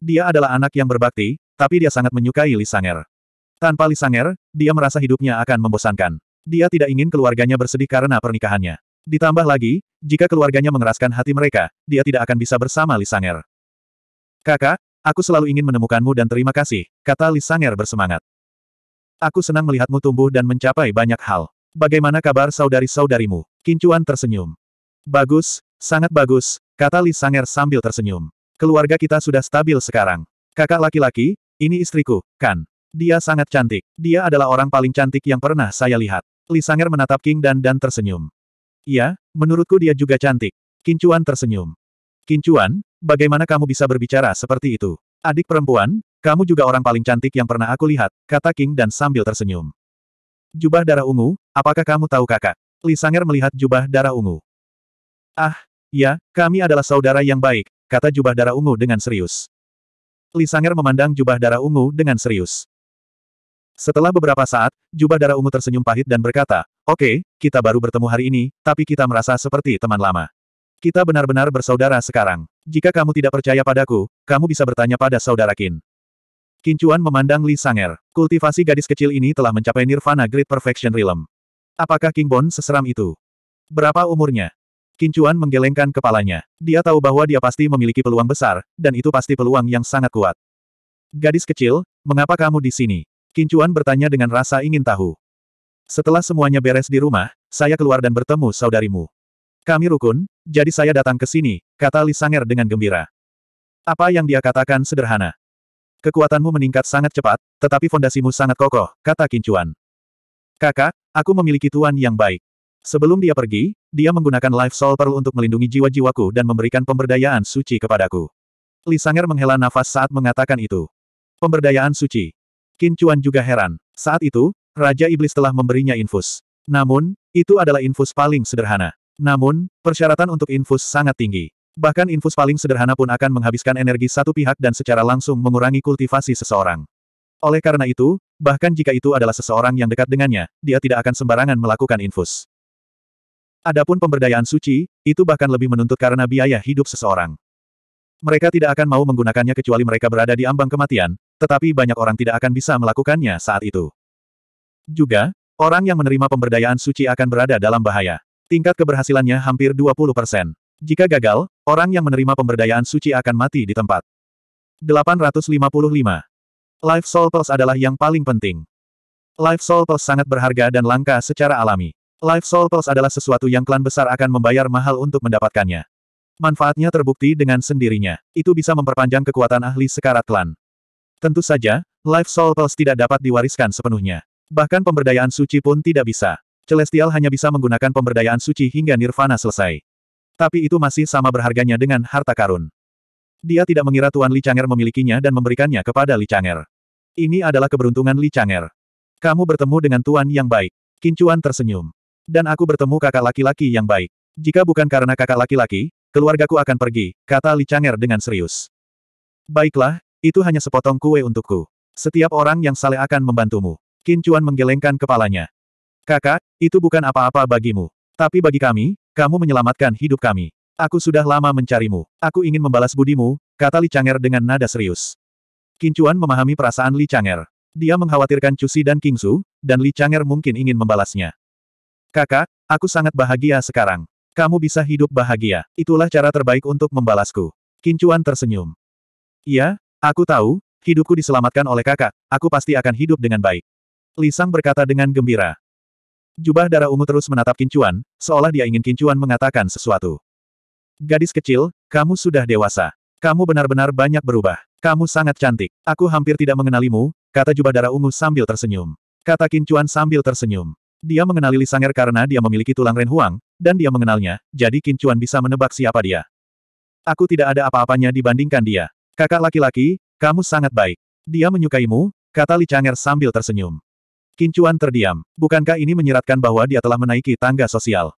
Dia adalah anak yang berbakti, tapi dia sangat menyukai Li Sanger. Tanpa Li Sanger, dia merasa hidupnya akan membosankan. Dia tidak ingin keluarganya bersedih karena pernikahannya. Ditambah lagi, jika keluarganya mengeraskan hati mereka, dia tidak akan bisa bersama Li Sanger. Kakak, aku selalu ingin menemukanmu dan terima kasih, kata Li Sanger bersemangat. Aku senang melihatmu tumbuh dan mencapai banyak hal. Bagaimana kabar saudari-saudarimu? Kincuan tersenyum. Bagus, sangat bagus, kata Li Sanger sambil tersenyum. Keluarga kita sudah stabil sekarang. Kakak laki-laki, ini istriku, kan? Dia sangat cantik. Dia adalah orang paling cantik yang pernah saya lihat. Li Sanger menatap King Dan dan tersenyum. Ya, menurutku dia juga cantik. Kincuan tersenyum. Kincuan, bagaimana kamu bisa berbicara seperti itu? Adik perempuan, kamu juga orang paling cantik yang pernah aku lihat, kata King Dan sambil tersenyum. Jubah darah ungu, Apakah kamu tahu kakak? Li Sanger melihat jubah darah ungu. Ah, ya, kami adalah saudara yang baik, kata jubah darah ungu dengan serius. Li Sanger memandang jubah darah ungu dengan serius. Setelah beberapa saat, jubah darah ungu tersenyum pahit dan berkata, Oke, okay, kita baru bertemu hari ini, tapi kita merasa seperti teman lama. Kita benar-benar bersaudara sekarang. Jika kamu tidak percaya padaku, kamu bisa bertanya pada saudara Kin. Kincuan memandang Li Sanger. Kultivasi gadis kecil ini telah mencapai nirvana Great Perfection Realm. Apakah King Bon seseram itu? Berapa umurnya? Kincuan menggelengkan kepalanya. Dia tahu bahwa dia pasti memiliki peluang besar, dan itu pasti peluang yang sangat kuat. Gadis kecil, mengapa kamu di sini? Kincuan bertanya dengan rasa ingin tahu. Setelah semuanya beres di rumah, saya keluar dan bertemu saudarimu. Kami rukun, jadi saya datang ke sini, kata Li Sanger dengan gembira. Apa yang dia katakan sederhana. Kekuatanmu meningkat sangat cepat, tetapi fondasimu sangat kokoh, kata Kincuan. Kakak, aku memiliki tuan yang baik. Sebelum dia pergi, dia menggunakan Life Soul Pearl untuk melindungi jiwa-jiwaku dan memberikan pemberdayaan suci kepadaku. Li Sanger menghela nafas saat mengatakan itu. Pemberdayaan suci. Qin Chuan juga heran. Saat itu, Raja Iblis telah memberinya infus. Namun, itu adalah infus paling sederhana. Namun, persyaratan untuk infus sangat tinggi. Bahkan infus paling sederhana pun akan menghabiskan energi satu pihak dan secara langsung mengurangi kultivasi seseorang. Oleh karena itu, bahkan jika itu adalah seseorang yang dekat dengannya, dia tidak akan sembarangan melakukan infus. Adapun pemberdayaan suci, itu bahkan lebih menuntut karena biaya hidup seseorang. Mereka tidak akan mau menggunakannya kecuali mereka berada di ambang kematian, tetapi banyak orang tidak akan bisa melakukannya saat itu. Juga, orang yang menerima pemberdayaan suci akan berada dalam bahaya. Tingkat keberhasilannya hampir 20 persen. Jika gagal, orang yang menerima pemberdayaan suci akan mati di tempat. 855. Life Soul Pulse adalah yang paling penting. Life Soul Pulse sangat berharga dan langka secara alami. Life Soul Pulse adalah sesuatu yang klan besar akan membayar mahal untuk mendapatkannya. Manfaatnya terbukti dengan sendirinya. Itu bisa memperpanjang kekuatan ahli sekarat klan. Tentu saja, Life Soul Pulse tidak dapat diwariskan sepenuhnya. Bahkan pemberdayaan suci pun tidak bisa. Celestial hanya bisa menggunakan pemberdayaan suci hingga nirvana selesai. Tapi itu masih sama berharganya dengan harta karun. Dia tidak mengira Tuan Li Chang'er memilikinya dan memberikannya kepada Li Chang'er. Ini adalah keberuntungan Li Chang'er. Kamu bertemu dengan tuan yang baik. Kincuan tersenyum. Dan aku bertemu kakak laki-laki yang baik. Jika bukan karena kakak laki-laki, keluargaku akan pergi, kata Li Chang'er dengan serius. Baiklah, itu hanya sepotong kue untukku. Setiap orang yang saleh akan membantumu. Kincuan menggelengkan kepalanya. Kakak, itu bukan apa-apa bagimu. Tapi bagi kami, kamu menyelamatkan hidup kami. Aku sudah lama mencarimu. Aku ingin membalas budimu, kata Li Chang'er dengan nada serius. Kincuan memahami perasaan Li Chang'er. Dia mengkhawatirkan Cusi dan King Su, dan Li Chang'er mungkin ingin membalasnya. Kakak, aku sangat bahagia sekarang. Kamu bisa hidup bahagia. Itulah cara terbaik untuk membalasku. Kincuan tersenyum. Iya, aku tahu, hidupku diselamatkan oleh kakak, aku pasti akan hidup dengan baik. Li Sang berkata dengan gembira. Jubah darah ungu terus menatap Kincuan, seolah dia ingin Kincuan mengatakan sesuatu. Gadis kecil, kamu sudah dewasa. Kamu benar-benar banyak berubah. Kamu sangat cantik. Aku hampir tidak mengenalimu, kata jubah darah ungu sambil tersenyum. Kata Kincuan sambil tersenyum. Dia mengenali Li Sanger karena dia memiliki tulang Renhuang, dan dia mengenalnya, jadi Kincuan bisa menebak siapa dia. Aku tidak ada apa-apanya dibandingkan dia. Kakak laki-laki, kamu sangat baik. Dia menyukaimu, kata Li Changer sambil tersenyum. Kincuan terdiam. Bukankah ini menyiratkan bahwa dia telah menaiki tangga sosial?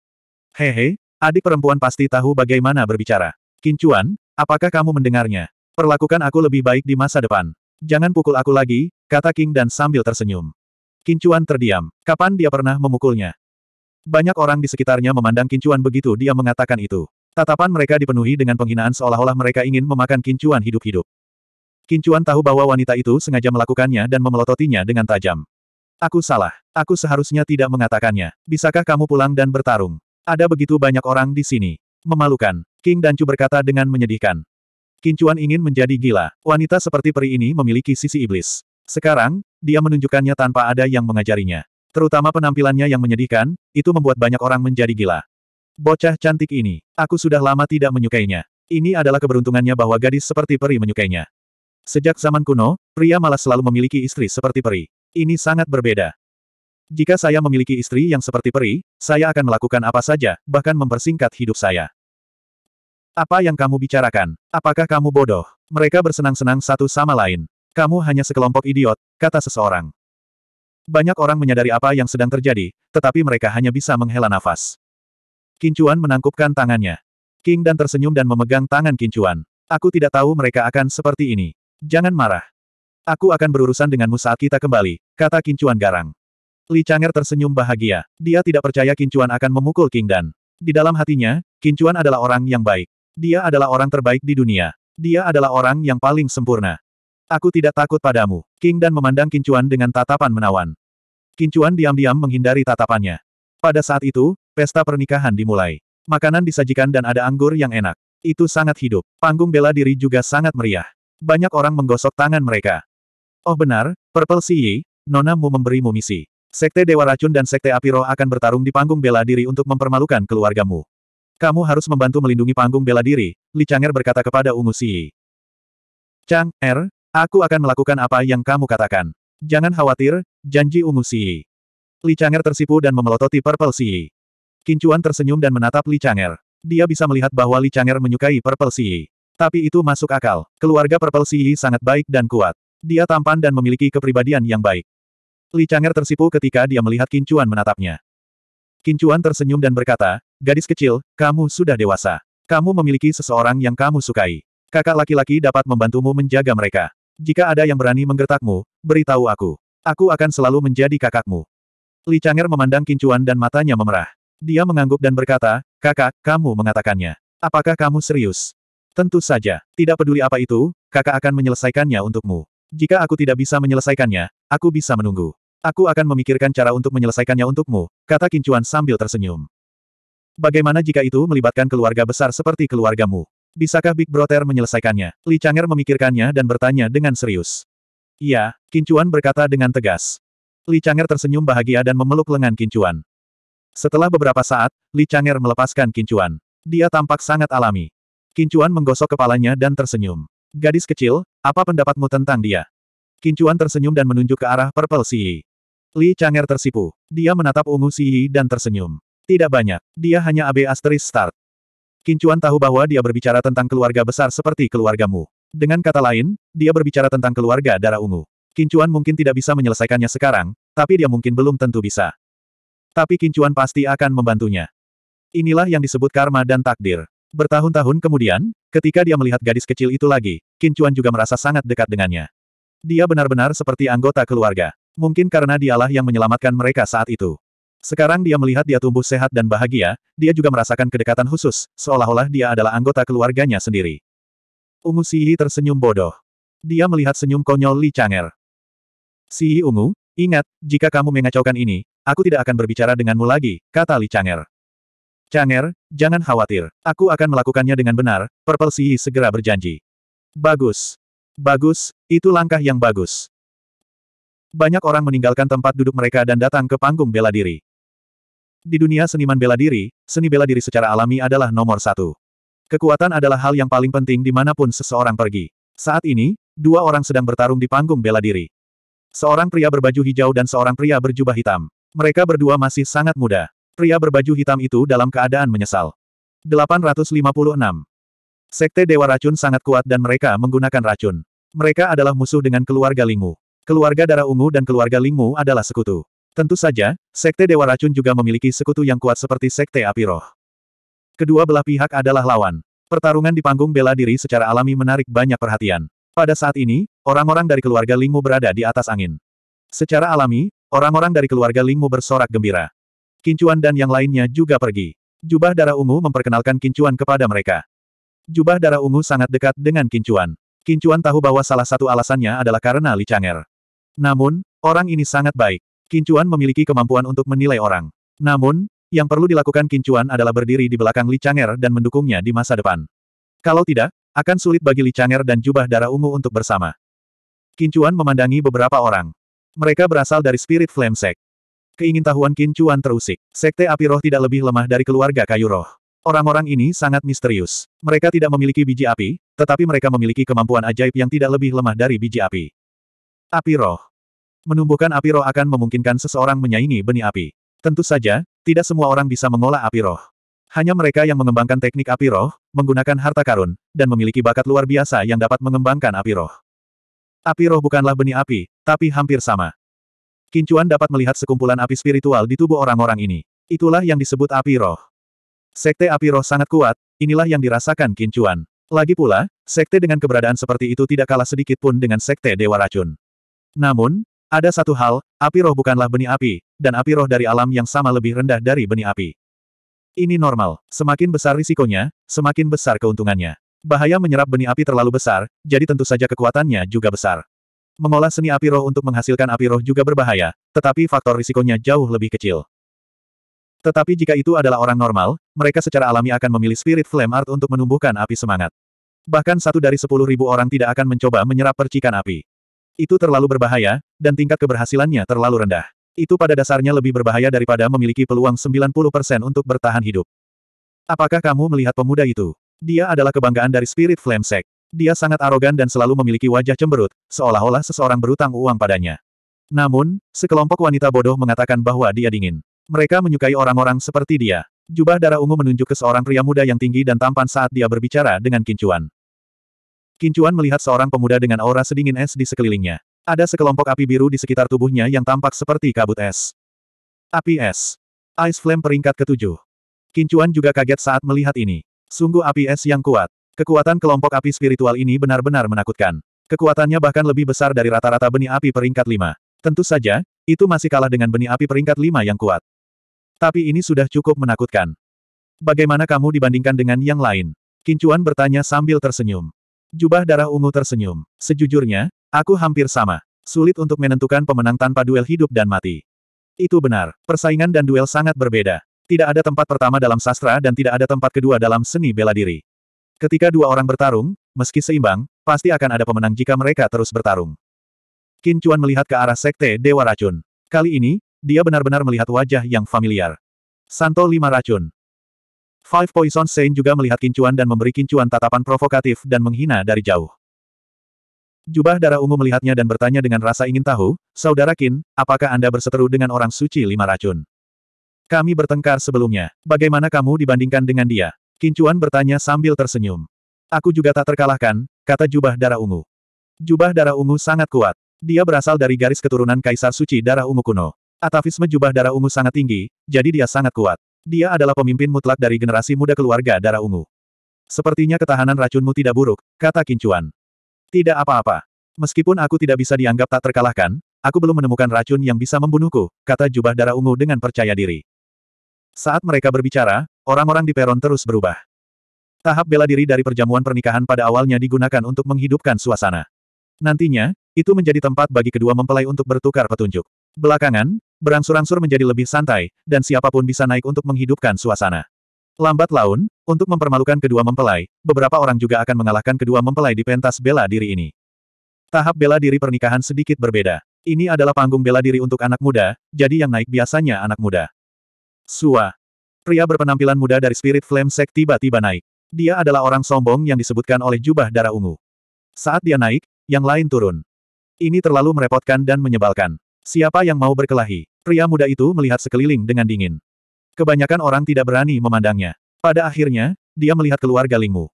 Hehe, adik perempuan pasti tahu bagaimana berbicara. Kincuan, apakah kamu mendengarnya? Perlakukan aku lebih baik di masa depan. Jangan pukul aku lagi, kata King dan sambil tersenyum. Kincuan terdiam. Kapan dia pernah memukulnya? Banyak orang di sekitarnya memandang Kincuan begitu dia mengatakan itu. Tatapan mereka dipenuhi dengan penghinaan seolah-olah mereka ingin memakan Kincuan hidup-hidup. Kincuan tahu bahwa wanita itu sengaja melakukannya dan memelototinya dengan tajam. Aku salah. Aku seharusnya tidak mengatakannya. Bisakah kamu pulang dan bertarung? Ada begitu banyak orang di sini. Memalukan. King dan Chu berkata dengan menyedihkan. Kincuan ingin menjadi gila. Wanita seperti peri ini memiliki sisi iblis. Sekarang, dia menunjukkannya tanpa ada yang mengajarinya. Terutama penampilannya yang menyedihkan, itu membuat banyak orang menjadi gila. Bocah cantik ini, aku sudah lama tidak menyukainya. Ini adalah keberuntungannya bahwa gadis seperti peri menyukainya. Sejak zaman kuno, pria malah selalu memiliki istri seperti peri. Ini sangat berbeda. Jika saya memiliki istri yang seperti peri, saya akan melakukan apa saja, bahkan mempersingkat hidup saya. Apa yang kamu bicarakan? Apakah kamu bodoh? Mereka bersenang-senang satu sama lain. Kamu hanya sekelompok idiot, kata seseorang. Banyak orang menyadari apa yang sedang terjadi, tetapi mereka hanya bisa menghela nafas. Kincuan menangkupkan tangannya. King dan tersenyum dan memegang tangan Kincuan. Aku tidak tahu mereka akan seperti ini. Jangan marah. Aku akan berurusan denganmu saat kita kembali, kata Kincuan garang. Li Chang'er tersenyum bahagia. Dia tidak percaya Kincuan akan memukul King Dan. Di dalam hatinya, Kincuan adalah orang yang baik. Dia adalah orang terbaik di dunia. Dia adalah orang yang paling sempurna. Aku tidak takut padamu. King Dan memandang Kincuan dengan tatapan menawan. Kincuan diam-diam menghindari tatapannya. Pada saat itu, pesta pernikahan dimulai. Makanan disajikan dan ada anggur yang enak. Itu sangat hidup. Panggung bela diri juga sangat meriah. Banyak orang menggosok tangan mereka. Oh benar, Purple Sea, Nona Mu memberimu misi. Sekte Dewa Racun dan Sekte Apiro akan bertarung di panggung bela diri untuk mempermalukan keluargamu. Kamu harus membantu melindungi panggung bela diri, Li Chang'er berkata kepada Ungu Si. Chang, Er, aku akan melakukan apa yang kamu katakan. Jangan khawatir, janji Ungu Si. Li Chang'er tersipu dan memelototi Purple Si. Kincuan tersenyum dan menatap Li Chang'er. Dia bisa melihat bahwa Li Chang'er menyukai Purple Si. Tapi itu masuk akal. Keluarga Purple Si sangat baik dan kuat. Dia tampan dan memiliki kepribadian yang baik. Li Chang'er tersipu ketika dia melihat Kincuan menatapnya. Kincuan tersenyum dan berkata, Gadis kecil, kamu sudah dewasa. Kamu memiliki seseorang yang kamu sukai. Kakak laki-laki dapat membantumu menjaga mereka. Jika ada yang berani menggertakmu, beritahu aku. Aku akan selalu menjadi kakakmu. Li Chang'er memandang Kincuan dan matanya memerah. Dia mengangguk dan berkata, kakak, kamu mengatakannya. Apakah kamu serius? Tentu saja, tidak peduli apa itu, kakak akan menyelesaikannya untukmu. Jika aku tidak bisa menyelesaikannya, aku bisa menunggu. Aku akan memikirkan cara untuk menyelesaikannya untukmu, kata Kincuan sambil tersenyum. Bagaimana jika itu melibatkan keluarga besar seperti keluargamu? Bisakah Big Brother menyelesaikannya? Li Chang'er memikirkannya dan bertanya dengan serius. Iya, Kincuan berkata dengan tegas. Li Chang'er tersenyum bahagia dan memeluk lengan Kincuan. Setelah beberapa saat, Li Chang'er melepaskan Kincuan. Dia tampak sangat alami. Kincuan menggosok kepalanya dan tersenyum. Gadis kecil, apa pendapatmu tentang dia? Kincuan tersenyum dan menunjuk ke arah Purple Sea. Li Chang'er tersipu. Dia menatap Ungu Siyi dan tersenyum. Tidak banyak. Dia hanya AB asteris start. Kincuan tahu bahwa dia berbicara tentang keluarga besar seperti keluargamu. Dengan kata lain, dia berbicara tentang keluarga darah ungu. Kincuan mungkin tidak bisa menyelesaikannya sekarang, tapi dia mungkin belum tentu bisa. Tapi Kincuan pasti akan membantunya. Inilah yang disebut karma dan takdir. Bertahun-tahun kemudian, ketika dia melihat gadis kecil itu lagi, Kincuan juga merasa sangat dekat dengannya. Dia benar-benar seperti anggota keluarga. Mungkin karena dialah yang menyelamatkan mereka saat itu. Sekarang dia melihat dia tumbuh sehat dan bahagia, dia juga merasakan kedekatan khusus, seolah-olah dia adalah anggota keluarganya sendiri. Ungu Yi tersenyum bodoh. Dia melihat senyum konyol Li Chang'er. Yi Ungu, ingat, jika kamu mengacaukan ini, aku tidak akan berbicara denganmu lagi, kata Li Chang'er. Chang'er, jangan khawatir, aku akan melakukannya dengan benar, Purple Yi segera berjanji. Bagus. Bagus, itu langkah yang bagus. Banyak orang meninggalkan tempat duduk mereka dan datang ke panggung bela diri. Di dunia seniman bela diri, seni bela diri secara alami adalah nomor satu. Kekuatan adalah hal yang paling penting dimanapun seseorang pergi. Saat ini, dua orang sedang bertarung di panggung bela diri. Seorang pria berbaju hijau dan seorang pria berjubah hitam. Mereka berdua masih sangat muda. Pria berbaju hitam itu dalam keadaan menyesal. 856. Sekte Dewa Racun sangat kuat dan mereka menggunakan racun. Mereka adalah musuh dengan keluarga Lingmu. Keluarga darah ungu dan keluarga Lingmu adalah sekutu. Tentu saja, Sekte Dewa Racun juga memiliki sekutu yang kuat seperti Sekte Api Roh. Kedua belah pihak adalah lawan. Pertarungan di panggung bela diri secara alami menarik banyak perhatian. Pada saat ini, orang-orang dari keluarga Lingmu berada di atas angin. Secara alami, orang-orang dari keluarga Lingmu bersorak gembira. Kincuan dan yang lainnya juga pergi. Jubah darah ungu memperkenalkan Kincuan kepada mereka. Jubah darah ungu sangat dekat dengan Kincuan. Kincuan tahu bahwa salah satu alasannya adalah karena Li Chang'er. Namun, orang ini sangat baik. Kincuan memiliki kemampuan untuk menilai orang. Namun, yang perlu dilakukan Kincuan adalah berdiri di belakang Li Chang'er dan mendukungnya di masa depan. Kalau tidak, akan sulit bagi Li Chang'er dan jubah darah ungu untuk bersama. Kincuan memandangi beberapa orang. Mereka berasal dari Spirit Flame Sect. Keingintahuan Kincuan terusik. Sekte api roh tidak lebih lemah dari keluarga kayu roh. Orang-orang ini sangat misterius. Mereka tidak memiliki biji api, tetapi mereka memiliki kemampuan ajaib yang tidak lebih lemah dari biji api. Api roh. Menumbuhkan api roh akan memungkinkan seseorang menyaingi benih api. Tentu saja, tidak semua orang bisa mengolah api roh. Hanya mereka yang mengembangkan teknik api roh, menggunakan harta karun, dan memiliki bakat luar biasa yang dapat mengembangkan api roh. Api roh bukanlah benih api, tapi hampir sama. Kincuan dapat melihat sekumpulan api spiritual di tubuh orang-orang ini. Itulah yang disebut api roh. Sekte api roh sangat kuat, inilah yang dirasakan Kincuan. Lagi pula, sekte dengan keberadaan seperti itu tidak kalah sedikit pun dengan sekte Dewa Racun. Namun, ada satu hal, api roh bukanlah benih api, dan api roh dari alam yang sama lebih rendah dari benih api. Ini normal, semakin besar risikonya, semakin besar keuntungannya. Bahaya menyerap benih api terlalu besar, jadi tentu saja kekuatannya juga besar. Mengolah seni api roh untuk menghasilkan api roh juga berbahaya, tetapi faktor risikonya jauh lebih kecil. Tetapi jika itu adalah orang normal, mereka secara alami akan memilih spirit flame art untuk menumbuhkan api semangat. Bahkan satu dari sepuluh ribu orang tidak akan mencoba menyerap percikan api. Itu terlalu berbahaya, dan tingkat keberhasilannya terlalu rendah. Itu pada dasarnya lebih berbahaya daripada memiliki peluang 90% untuk bertahan hidup. Apakah kamu melihat pemuda itu? Dia adalah kebanggaan dari Spirit Flame Sect. Dia sangat arogan dan selalu memiliki wajah cemberut, seolah-olah seseorang berutang uang padanya. Namun, sekelompok wanita bodoh mengatakan bahwa dia dingin. Mereka menyukai orang-orang seperti dia. Jubah darah ungu menunjuk ke seorang pria muda yang tinggi dan tampan saat dia berbicara dengan kincuan. Kincuan melihat seorang pemuda dengan aura sedingin es di sekelilingnya. Ada sekelompok api biru di sekitar tubuhnya yang tampak seperti kabut es. Api es. Ice Flame peringkat ketujuh. Kincuan juga kaget saat melihat ini. Sungguh api es yang kuat. Kekuatan kelompok api spiritual ini benar-benar menakutkan. Kekuatannya bahkan lebih besar dari rata-rata benih api peringkat lima. Tentu saja, itu masih kalah dengan benih api peringkat lima yang kuat. Tapi ini sudah cukup menakutkan. Bagaimana kamu dibandingkan dengan yang lain? Kincuan bertanya sambil tersenyum. Jubah darah ungu tersenyum. Sejujurnya, aku hampir sama. Sulit untuk menentukan pemenang tanpa duel hidup dan mati. Itu benar, persaingan dan duel sangat berbeda. Tidak ada tempat pertama dalam sastra dan tidak ada tempat kedua dalam seni bela diri. Ketika dua orang bertarung, meski seimbang, pasti akan ada pemenang jika mereka terus bertarung. Qin Chuan melihat ke arah Sekte Dewa Racun. Kali ini, dia benar-benar melihat wajah yang familiar. Santo Lima Racun. Five Poison Saint juga melihat kincuan dan memberi kincuan tatapan provokatif dan menghina dari jauh. Jubah darah ungu melihatnya dan bertanya dengan rasa ingin tahu, Saudara Kin, apakah Anda berseteru dengan orang suci lima racun? Kami bertengkar sebelumnya. Bagaimana kamu dibandingkan dengan dia? Kincuan bertanya sambil tersenyum. Aku juga tak terkalahkan, kata jubah darah ungu. Jubah darah ungu sangat kuat. Dia berasal dari garis keturunan Kaisar Suci Darah Ungu Kuno. Atavisme jubah darah ungu sangat tinggi, jadi dia sangat kuat. Dia adalah pemimpin mutlak dari generasi muda keluarga darah ungu. Sepertinya ketahanan racunmu tidak buruk, kata Kincuan. Tidak apa-apa. Meskipun aku tidak bisa dianggap tak terkalahkan, aku belum menemukan racun yang bisa membunuhku, kata jubah darah ungu dengan percaya diri. Saat mereka berbicara, orang-orang di peron terus berubah. Tahap bela diri dari perjamuan pernikahan pada awalnya digunakan untuk menghidupkan suasana. Nantinya, itu menjadi tempat bagi kedua mempelai untuk bertukar petunjuk. Belakangan, berangsur-angsur menjadi lebih santai, dan siapapun bisa naik untuk menghidupkan suasana. Lambat laun, untuk mempermalukan kedua mempelai, beberapa orang juga akan mengalahkan kedua mempelai di pentas bela diri ini. Tahap bela diri pernikahan sedikit berbeda. Ini adalah panggung bela diri untuk anak muda, jadi yang naik biasanya anak muda. Sua. Pria berpenampilan muda dari Spirit Flame Sect tiba-tiba naik. Dia adalah orang sombong yang disebutkan oleh jubah darah ungu. Saat dia naik, yang lain turun. Ini terlalu merepotkan dan menyebalkan. Siapa yang mau berkelahi? Pria muda itu melihat sekeliling dengan dingin. Kebanyakan orang tidak berani memandangnya. Pada akhirnya, dia melihat keluarga Lingmu.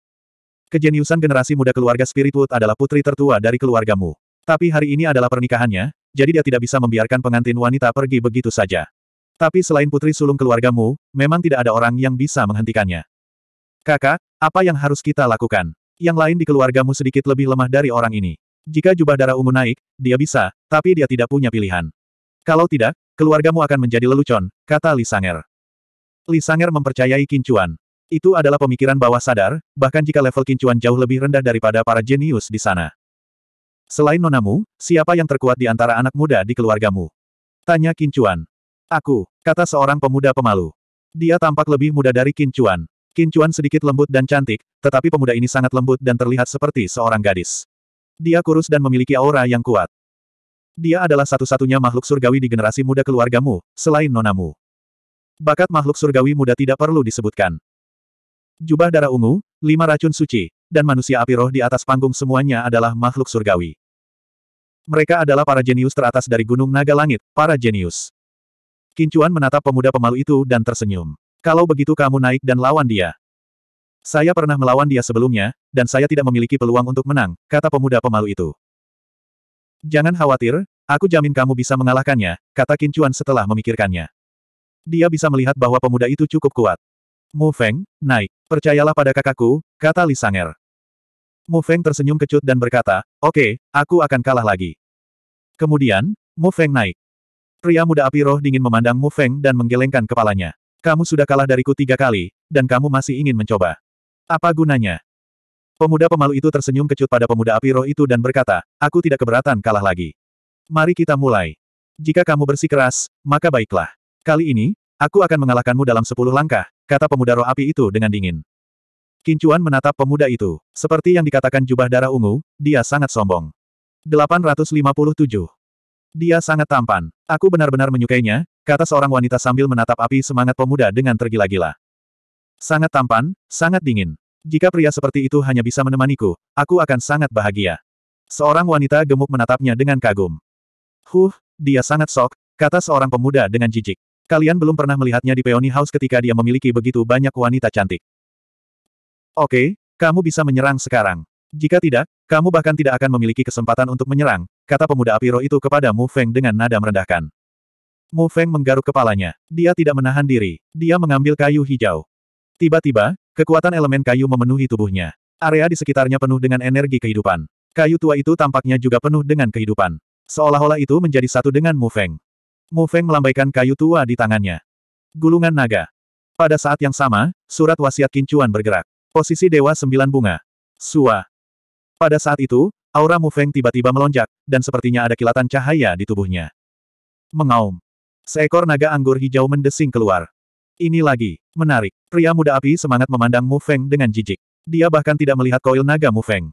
Kejeniusan generasi muda keluarga Spiritwood adalah putri tertua dari keluargamu. Tapi hari ini adalah pernikahannya, jadi dia tidak bisa membiarkan pengantin wanita pergi begitu saja. Tapi selain putri sulung keluargamu, memang tidak ada orang yang bisa menghentikannya. Kakak, apa yang harus kita lakukan? Yang lain di keluargamu sedikit lebih lemah dari orang ini. Jika jubah darah ungu naik, dia bisa, tapi dia tidak punya pilihan. Kalau tidak, Keluargamu akan menjadi lelucon, kata Li Sanger. Li Sanger mempercayai kincuan. Itu adalah pemikiran bawah sadar, bahkan jika level kincuan jauh lebih rendah daripada para jenius di sana. Selain nonamu, siapa yang terkuat di antara anak muda di keluargamu? Tanya kincuan. Aku, kata seorang pemuda pemalu. Dia tampak lebih muda dari kincuan. Kincuan sedikit lembut dan cantik, tetapi pemuda ini sangat lembut dan terlihat seperti seorang gadis. Dia kurus dan memiliki aura yang kuat. Dia adalah satu-satunya makhluk surgawi di generasi muda keluargamu, selain nonamu. Bakat makhluk surgawi muda tidak perlu disebutkan. Jubah darah ungu, lima racun suci, dan manusia api roh di atas panggung semuanya adalah makhluk surgawi. Mereka adalah para jenius teratas dari Gunung Naga Langit, para jenius. Kincuan menatap pemuda pemalu itu dan tersenyum. Kalau begitu kamu naik dan lawan dia. Saya pernah melawan dia sebelumnya, dan saya tidak memiliki peluang untuk menang, kata pemuda pemalu itu. Jangan khawatir, aku jamin kamu bisa mengalahkannya, kata Kincuan setelah memikirkannya. Dia bisa melihat bahwa pemuda itu cukup kuat. Mu Feng, naik. Percayalah pada kakakku, kata Li Sanger. Mu Feng tersenyum kecut dan berkata, oke, okay, aku akan kalah lagi. Kemudian, Mu Feng naik. Pria muda api roh dingin memandang Mu Feng dan menggelengkan kepalanya. Kamu sudah kalah dariku tiga kali, dan kamu masih ingin mencoba. Apa gunanya? Pemuda pemalu itu tersenyum kecut pada pemuda api roh itu dan berkata, aku tidak keberatan kalah lagi. Mari kita mulai. Jika kamu bersikeras, maka baiklah. Kali ini, aku akan mengalahkanmu dalam sepuluh langkah, kata pemuda roh api itu dengan dingin. Kincuan menatap pemuda itu. Seperti yang dikatakan jubah darah ungu, dia sangat sombong. 857. Dia sangat tampan. Aku benar-benar menyukainya, kata seorang wanita sambil menatap api semangat pemuda dengan tergila-gila. Sangat tampan, sangat dingin. Jika pria seperti itu hanya bisa menemaniku, aku akan sangat bahagia. Seorang wanita gemuk menatapnya dengan kagum. Huh, dia sangat sok, kata seorang pemuda dengan jijik. Kalian belum pernah melihatnya di Peony House ketika dia memiliki begitu banyak wanita cantik. Oke, kamu bisa menyerang sekarang. Jika tidak, kamu bahkan tidak akan memiliki kesempatan untuk menyerang, kata pemuda Apiro itu kepada Mu Feng dengan nada merendahkan. Mu Feng menggaruk kepalanya. Dia tidak menahan diri. Dia mengambil kayu hijau. Tiba-tiba, Kekuatan elemen kayu memenuhi tubuhnya. Area di sekitarnya penuh dengan energi kehidupan. Kayu tua itu tampaknya juga penuh dengan kehidupan. Seolah-olah itu menjadi satu dengan Mu Feng. Mu Feng melambaikan kayu tua di tangannya. Gulungan naga. Pada saat yang sama, surat wasiat Kincuan bergerak. Posisi Dewa Sembilan Bunga. Sua. Pada saat itu, aura Mu Feng tiba-tiba melonjak, dan sepertinya ada kilatan cahaya di tubuhnya. Mengaum. Seekor naga anggur hijau mendesing keluar. Ini lagi. Menarik. Pria muda api semangat memandang Mu Feng dengan jijik. Dia bahkan tidak melihat koil naga Mu Feng.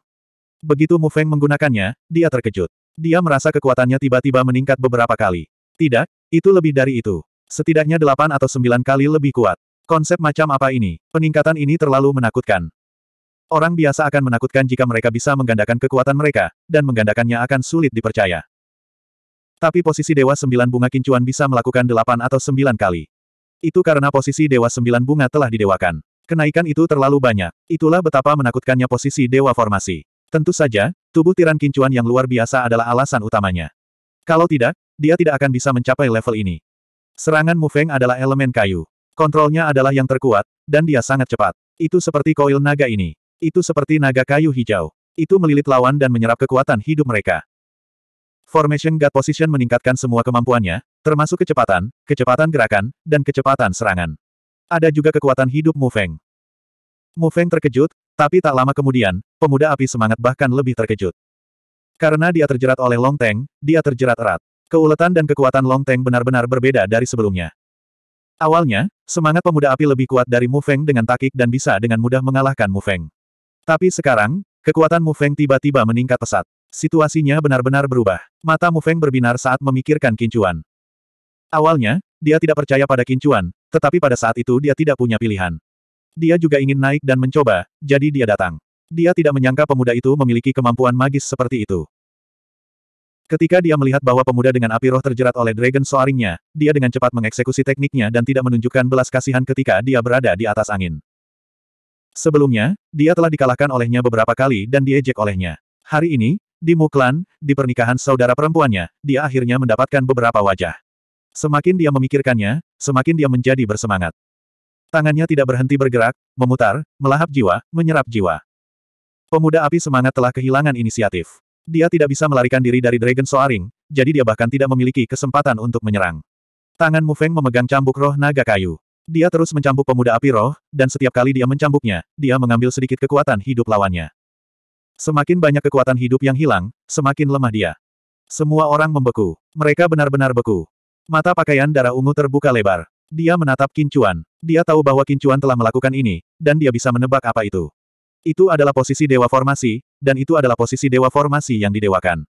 Begitu Mu Feng menggunakannya, dia terkejut. Dia merasa kekuatannya tiba-tiba meningkat beberapa kali. Tidak, itu lebih dari itu. Setidaknya delapan atau sembilan kali lebih kuat. Konsep macam apa ini? Peningkatan ini terlalu menakutkan. Orang biasa akan menakutkan jika mereka bisa menggandakan kekuatan mereka, dan menggandakannya akan sulit dipercaya. Tapi posisi Dewa Sembilan Bunga Kincuan bisa melakukan delapan atau sembilan kali. Itu karena posisi Dewa Sembilan Bunga telah didewakan. Kenaikan itu terlalu banyak. Itulah betapa menakutkannya posisi dewa formasi. Tentu saja, tubuh tiran kincuan yang luar biasa adalah alasan utamanya. Kalau tidak, dia tidak akan bisa mencapai level ini. Serangan Mu Feng adalah elemen kayu. Kontrolnya adalah yang terkuat, dan dia sangat cepat. Itu seperti koil naga ini. Itu seperti naga kayu hijau. Itu melilit lawan dan menyerap kekuatan hidup mereka. Formation God Position meningkatkan semua kemampuannya, termasuk kecepatan, kecepatan gerakan, dan kecepatan serangan. Ada juga kekuatan hidup Mu Feng. Mu Feng terkejut, tapi tak lama kemudian, pemuda api semangat bahkan lebih terkejut. Karena dia terjerat oleh Long Teng, dia terjerat erat. Keuletan dan kekuatan Long Teng benar-benar berbeda dari sebelumnya. Awalnya, semangat pemuda api lebih kuat dari Mu Feng dengan takik dan bisa dengan mudah mengalahkan Mu Feng. Tapi sekarang, kekuatan Mu Feng tiba-tiba meningkat pesat. Situasinya benar-benar berubah. Mata Mu Feng berbinar saat memikirkan Kincuan. Awalnya, dia tidak percaya pada Kincuan, tetapi pada saat itu dia tidak punya pilihan. Dia juga ingin naik dan mencoba, jadi dia datang. Dia tidak menyangka pemuda itu memiliki kemampuan magis seperti itu. Ketika dia melihat bahwa pemuda dengan api roh terjerat oleh Dragon Soaringnya, dia dengan cepat mengeksekusi tekniknya dan tidak menunjukkan belas kasihan ketika dia berada di atas angin. Sebelumnya, dia telah dikalahkan olehnya beberapa kali dan diejek olehnya. Hari ini, di Muklan, di pernikahan saudara perempuannya, dia akhirnya mendapatkan beberapa wajah. Semakin dia memikirkannya, semakin dia menjadi bersemangat. Tangannya tidak berhenti bergerak, memutar, melahap jiwa, menyerap jiwa. Pemuda api semangat telah kehilangan inisiatif. Dia tidak bisa melarikan diri dari Dragon Soaring, jadi dia bahkan tidak memiliki kesempatan untuk menyerang. Tangan Mu Feng memegang cambuk roh naga kayu. Dia terus mencambuk pemuda api roh, dan setiap kali dia mencambuknya, dia mengambil sedikit kekuatan hidup lawannya. Semakin banyak kekuatan hidup yang hilang, semakin lemah dia. Semua orang membeku. Mereka benar-benar beku. Mata pakaian darah ungu terbuka lebar. Dia menatap Kincuan. Dia tahu bahwa Kincuan telah melakukan ini, dan dia bisa menebak apa itu. Itu adalah posisi dewa formasi, dan itu adalah posisi dewa formasi yang didewakan.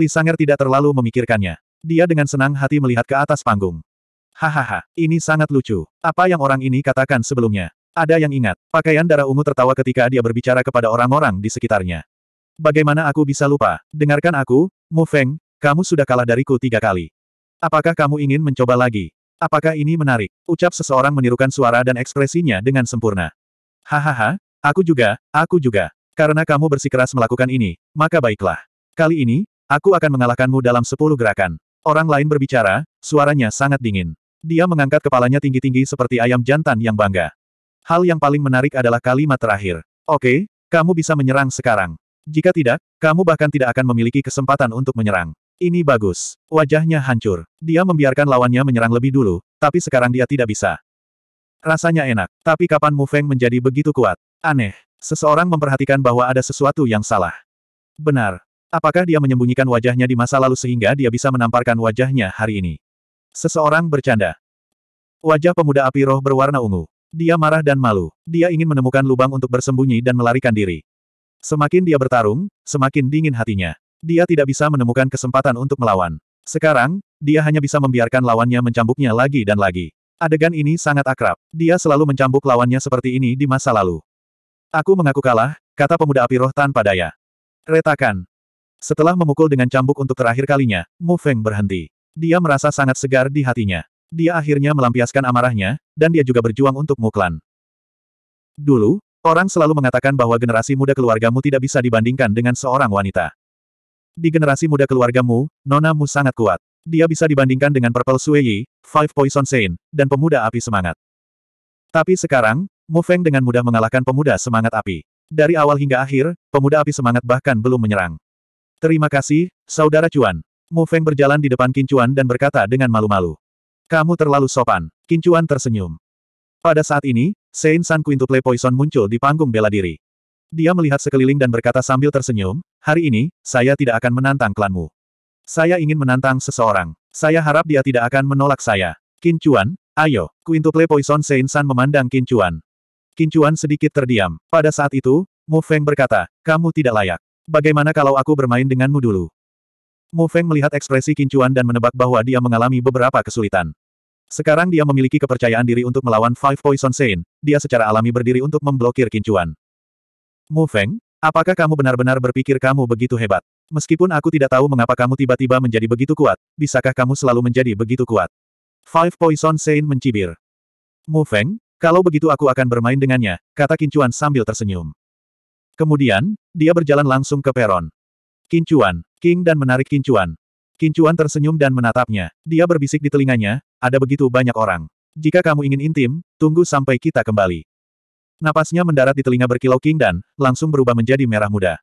Li Sanger tidak terlalu memikirkannya. Dia dengan senang hati melihat ke atas panggung. Hahaha, ini sangat lucu. Apa yang orang ini katakan sebelumnya? Ada yang ingat, pakaian darah ungu tertawa ketika dia berbicara kepada orang-orang di sekitarnya. Bagaimana aku bisa lupa? Dengarkan aku, Mu Feng, kamu sudah kalah dariku tiga kali. Apakah kamu ingin mencoba lagi? Apakah ini menarik? Ucap seseorang menirukan suara dan ekspresinya dengan sempurna. Hahaha, aku juga, aku juga. Karena kamu bersikeras melakukan ini, maka baiklah. Kali ini, aku akan mengalahkanmu dalam sepuluh gerakan. Orang lain berbicara, suaranya sangat dingin. Dia mengangkat kepalanya tinggi-tinggi seperti ayam jantan yang bangga. Hal yang paling menarik adalah kalimat terakhir. Oke, kamu bisa menyerang sekarang. Jika tidak, kamu bahkan tidak akan memiliki kesempatan untuk menyerang. Ini bagus. Wajahnya hancur. Dia membiarkan lawannya menyerang lebih dulu, tapi sekarang dia tidak bisa. Rasanya enak, tapi kapan Mu Feng menjadi begitu kuat? Aneh. Seseorang memperhatikan bahwa ada sesuatu yang salah. Benar. Apakah dia menyembunyikan wajahnya di masa lalu sehingga dia bisa menamparkan wajahnya hari ini? Seseorang bercanda. Wajah pemuda api roh berwarna ungu. Dia marah dan malu. Dia ingin menemukan lubang untuk bersembunyi dan melarikan diri. Semakin dia bertarung, semakin dingin hatinya. Dia tidak bisa menemukan kesempatan untuk melawan. Sekarang, dia hanya bisa membiarkan lawannya mencambuknya lagi dan lagi. Adegan ini sangat akrab. Dia selalu mencambuk lawannya seperti ini di masa lalu. Aku mengaku kalah, kata pemuda api roh tanpa daya. Retakan. Setelah memukul dengan cambuk untuk terakhir kalinya, Mu Feng berhenti. Dia merasa sangat segar di hatinya. Dia akhirnya melampiaskan amarahnya, dan dia juga berjuang untuk Muklan. Dulu, orang selalu mengatakan bahwa generasi muda keluargamu tidak bisa dibandingkan dengan seorang wanita. Di generasi muda keluargamu, nonamu sangat kuat. Dia bisa dibandingkan dengan Purple Sueyi, Five Poison Saint, dan pemuda api semangat. Tapi sekarang, Mu Feng dengan mudah mengalahkan pemuda semangat api. Dari awal hingga akhir, pemuda api semangat bahkan belum menyerang. Terima kasih, Saudara Cuan. Mu Feng berjalan di depan Kincuan dan berkata dengan malu-malu. Kamu terlalu sopan. Kincuan tersenyum. Pada saat ini, Sein San Quintuple Poison muncul di panggung bela diri. Dia melihat sekeliling dan berkata sambil tersenyum, hari ini, saya tidak akan menantang klanmu. Saya ingin menantang seseorang. Saya harap dia tidak akan menolak saya. Kincuan, ayo. Quintuple Poison Sein San memandang Kincuan. Kincuan sedikit terdiam. Pada saat itu, Mu Feng berkata, kamu tidak layak. Bagaimana kalau aku bermain denganmu dulu? Mu Feng melihat ekspresi Kincuan dan menebak bahwa dia mengalami beberapa kesulitan. Sekarang dia memiliki kepercayaan diri untuk melawan Five Poison Saint, dia secara alami berdiri untuk memblokir Kincuan. Mu Feng, apakah kamu benar-benar berpikir kamu begitu hebat? Meskipun aku tidak tahu mengapa kamu tiba-tiba menjadi begitu kuat, bisakah kamu selalu menjadi begitu kuat? Five Poison Saint mencibir. Mu Feng, kalau begitu aku akan bermain dengannya, kata Kincuan sambil tersenyum. Kemudian, dia berjalan langsung ke peron. Kincuan, King dan menarik Kincuan. Kincuan tersenyum dan menatapnya. Dia berbisik di telinganya, ada begitu banyak orang. Jika kamu ingin intim, tunggu sampai kita kembali. Napasnya mendarat di telinga berkilau King dan langsung berubah menjadi merah muda.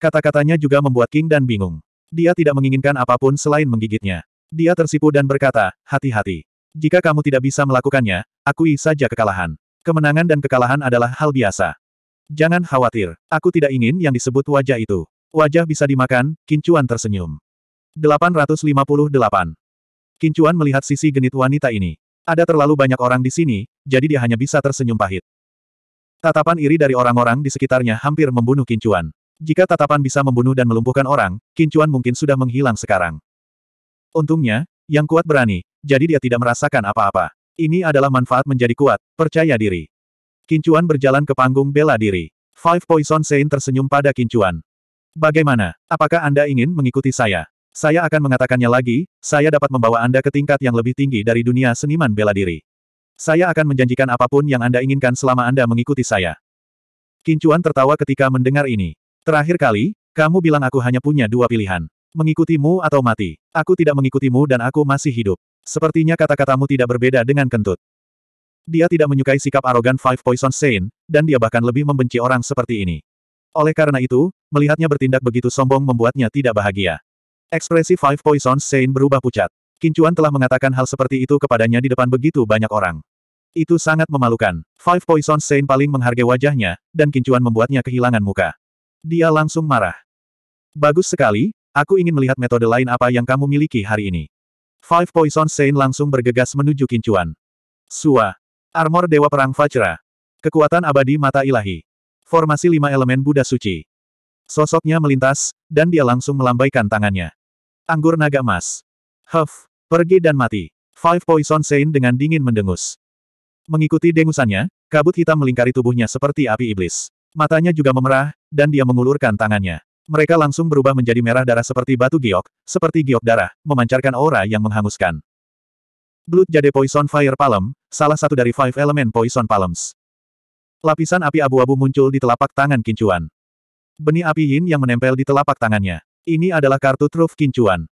Kata-katanya juga membuat King dan bingung. Dia tidak menginginkan apapun selain menggigitnya. Dia tersipu dan berkata, hati-hati. Jika kamu tidak bisa melakukannya, akui saja kekalahan. Kemenangan dan kekalahan adalah hal biasa. Jangan khawatir, aku tidak ingin yang disebut wajah itu. Wajah bisa dimakan, Kincuan tersenyum. 858. Kincuan melihat sisi genit wanita ini. Ada terlalu banyak orang di sini, jadi dia hanya bisa tersenyum pahit. Tatapan iri dari orang-orang di sekitarnya hampir membunuh Kincuan. Jika tatapan bisa membunuh dan melumpuhkan orang, Kincuan mungkin sudah menghilang sekarang. Untungnya, yang kuat berani, jadi dia tidak merasakan apa-apa. Ini adalah manfaat menjadi kuat, percaya diri. Kincuan berjalan ke panggung bela diri. Five Poison Saint tersenyum pada Kincuan. Bagaimana? Apakah Anda ingin mengikuti saya? Saya akan mengatakannya lagi, saya dapat membawa Anda ke tingkat yang lebih tinggi dari dunia seniman bela diri. Saya akan menjanjikan apapun yang Anda inginkan selama Anda mengikuti saya. Kincuan tertawa ketika mendengar ini. Terakhir kali, kamu bilang aku hanya punya dua pilihan. Mengikutimu atau mati. Aku tidak mengikutimu dan aku masih hidup. Sepertinya kata-katamu tidak berbeda dengan kentut. Dia tidak menyukai sikap arogan Five Poison Saint, dan dia bahkan lebih membenci orang seperti ini. Oleh karena itu, melihatnya bertindak begitu sombong membuatnya tidak bahagia. Ekspresi Five Poisons Saint berubah pucat. Kincuan telah mengatakan hal seperti itu kepadanya di depan begitu banyak orang. Itu sangat memalukan. Five Poisons Saint paling menghargai wajahnya, dan Kincuan membuatnya kehilangan muka. Dia langsung marah. Bagus sekali, aku ingin melihat metode lain apa yang kamu miliki hari ini. Five Poisons Saint langsung bergegas menuju Kincuan. Sua. Armor Dewa Perang Fajra. Kekuatan abadi mata ilahi. Formasi lima elemen Buddha Suci. Sosoknya melintas, dan dia langsung melambaikan tangannya. Anggur naga emas. Huff, pergi dan mati. Five Poison Saint dengan dingin mendengus. Mengikuti dengusannya, kabut hitam melingkari tubuhnya seperti api iblis. Matanya juga memerah, dan dia mengulurkan tangannya. Mereka langsung berubah menjadi merah darah seperti batu giok, seperti giok darah, memancarkan aura yang menghanguskan. Blood Jade Poison Fire Palm, salah satu dari Five Element Poison Palms. Lapisan api abu-abu muncul di telapak tangan Kincuan. Benih api Yin yang menempel di telapak tangannya. Ini adalah kartu truf Kincuan.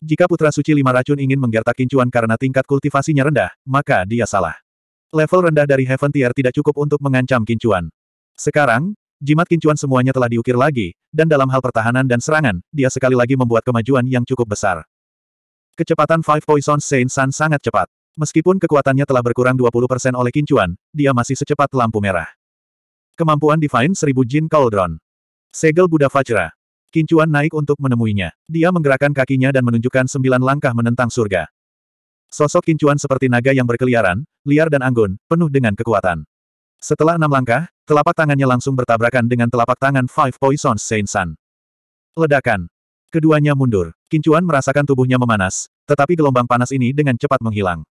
Jika Putra Suci Lima Racun ingin menggertak Kincuan karena tingkat kultivasinya rendah, maka dia salah. Level rendah dari Heaven Tier tidak cukup untuk mengancam Kincuan. Sekarang, jimat Kincuan semuanya telah diukir lagi, dan dalam hal pertahanan dan serangan, dia sekali lagi membuat kemajuan yang cukup besar. Kecepatan Five Poison Saint Sun sangat cepat. Meskipun kekuatannya telah berkurang 20% oleh kincuan, dia masih secepat lampu merah. Kemampuan Divine Seribu Jin Cauldron. Segel Buddha Fajra. Kincuan naik untuk menemuinya. Dia menggerakkan kakinya dan menunjukkan sembilan langkah menentang surga. Sosok kincuan seperti naga yang berkeliaran, liar dan anggun, penuh dengan kekuatan. Setelah enam langkah, telapak tangannya langsung bertabrakan dengan telapak tangan Five Poisons Saint Sun. Ledakan. Keduanya mundur. Kincuan merasakan tubuhnya memanas, tetapi gelombang panas ini dengan cepat menghilang.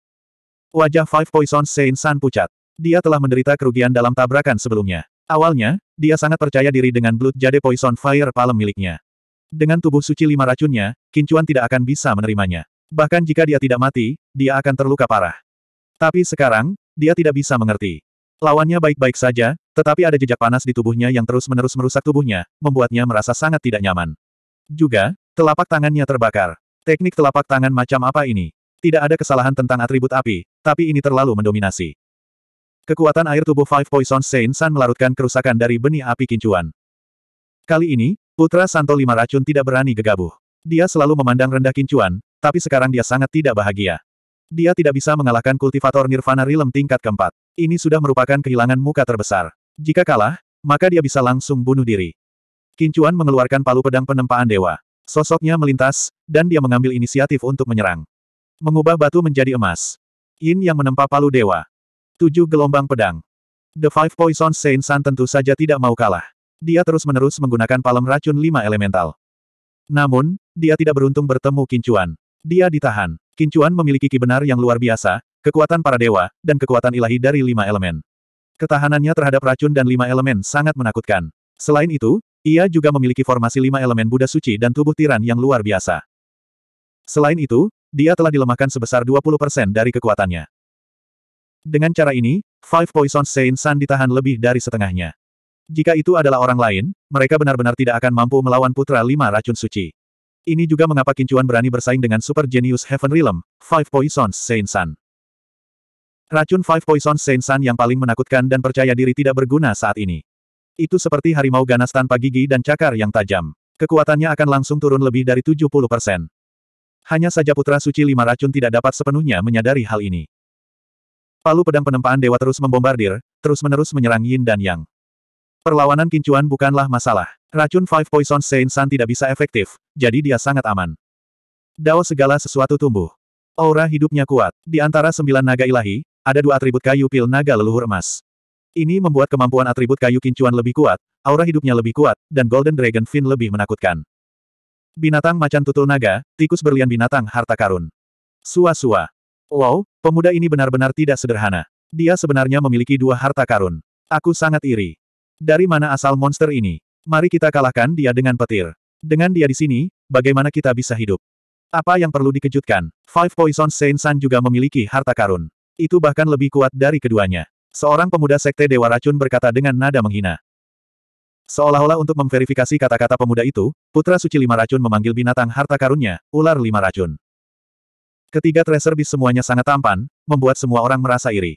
Wajah Five Poisons Saint San pucat. Dia telah menderita kerugian dalam tabrakan sebelumnya. Awalnya, dia sangat percaya diri dengan Blood Jade Poison Fire Palm miliknya. Dengan tubuh suci lima racunnya, Kincuan tidak akan bisa menerimanya. Bahkan jika dia tidak mati, dia akan terluka parah. Tapi sekarang, dia tidak bisa mengerti. Lawannya baik-baik saja, tetapi ada jejak panas di tubuhnya yang terus-menerus merusak tubuhnya, membuatnya merasa sangat tidak nyaman. Juga, telapak tangannya terbakar. Teknik telapak tangan macam apa ini? Tidak ada kesalahan tentang atribut api, tapi ini terlalu mendominasi. Kekuatan air tubuh Five Poison Saint San melarutkan kerusakan dari benih api kincuan. Kali ini, Putra Santo Lima Racun tidak berani gegabah. Dia selalu memandang rendah kincuan, tapi sekarang dia sangat tidak bahagia. Dia tidak bisa mengalahkan kultivator Nirvana Rilem tingkat keempat. Ini sudah merupakan kehilangan muka terbesar. Jika kalah, maka dia bisa langsung bunuh diri. Kincuan mengeluarkan palu pedang penempaan dewa. Sosoknya melintas, dan dia mengambil inisiatif untuk menyerang. Mengubah batu menjadi emas. Yin yang menempa palu dewa. Tujuh gelombang pedang. The Five Poison Saint San tentu saja tidak mau kalah. Dia terus-menerus menggunakan palem racun lima elemental. Namun, dia tidak beruntung bertemu Kincuan. Dia ditahan. Kincuan memiliki kibenar yang luar biasa, kekuatan para dewa, dan kekuatan ilahi dari lima elemen. Ketahanannya terhadap racun dan lima elemen sangat menakutkan. Selain itu, ia juga memiliki formasi lima elemen Buddha suci dan tubuh tiran yang luar biasa. Selain itu, dia telah dilemahkan sebesar 20% dari kekuatannya. Dengan cara ini, Five Poison Saint San ditahan lebih dari setengahnya. Jika itu adalah orang lain, mereka benar-benar tidak akan mampu melawan putra lima racun suci. Ini juga mengapa Kincuan berani bersaing dengan Super Genius Heaven Realm, Five Poison Saint San. Racun Five Poison Saint San yang paling menakutkan dan percaya diri tidak berguna saat ini. Itu seperti harimau ganas tanpa gigi dan cakar yang tajam. Kekuatannya akan langsung turun lebih dari 70 persen. Hanya saja Putra Suci Lima Racun tidak dapat sepenuhnya menyadari hal ini. Palu pedang penempaan dewa terus membombardir, terus-menerus menyerang Yin dan Yang. Perlawanan kincuan bukanlah masalah. Racun Five Poison Saint San tidak bisa efektif, jadi dia sangat aman. Dao segala sesuatu tumbuh. Aura hidupnya kuat. Di antara sembilan naga ilahi, ada dua atribut kayu pil naga leluhur emas. Ini membuat kemampuan atribut kayu kincuan lebih kuat, aura hidupnya lebih kuat, dan Golden Dragon Fin lebih menakutkan. Binatang macan tutul naga, tikus berlian binatang harta karun. Sua-sua. Wow, pemuda ini benar-benar tidak sederhana. Dia sebenarnya memiliki dua harta karun. Aku sangat iri. Dari mana asal monster ini? Mari kita kalahkan dia dengan petir. Dengan dia di sini, bagaimana kita bisa hidup? Apa yang perlu dikejutkan? Five Poison Saint San juga memiliki harta karun. Itu bahkan lebih kuat dari keduanya. Seorang pemuda sekte Dewa Racun berkata dengan nada menghina. Seolah-olah untuk memverifikasi kata-kata pemuda itu, Putra Suci Lima Racun memanggil binatang harta karunnya, ular lima racun. Ketiga Tracer Beast semuanya sangat tampan, membuat semua orang merasa iri.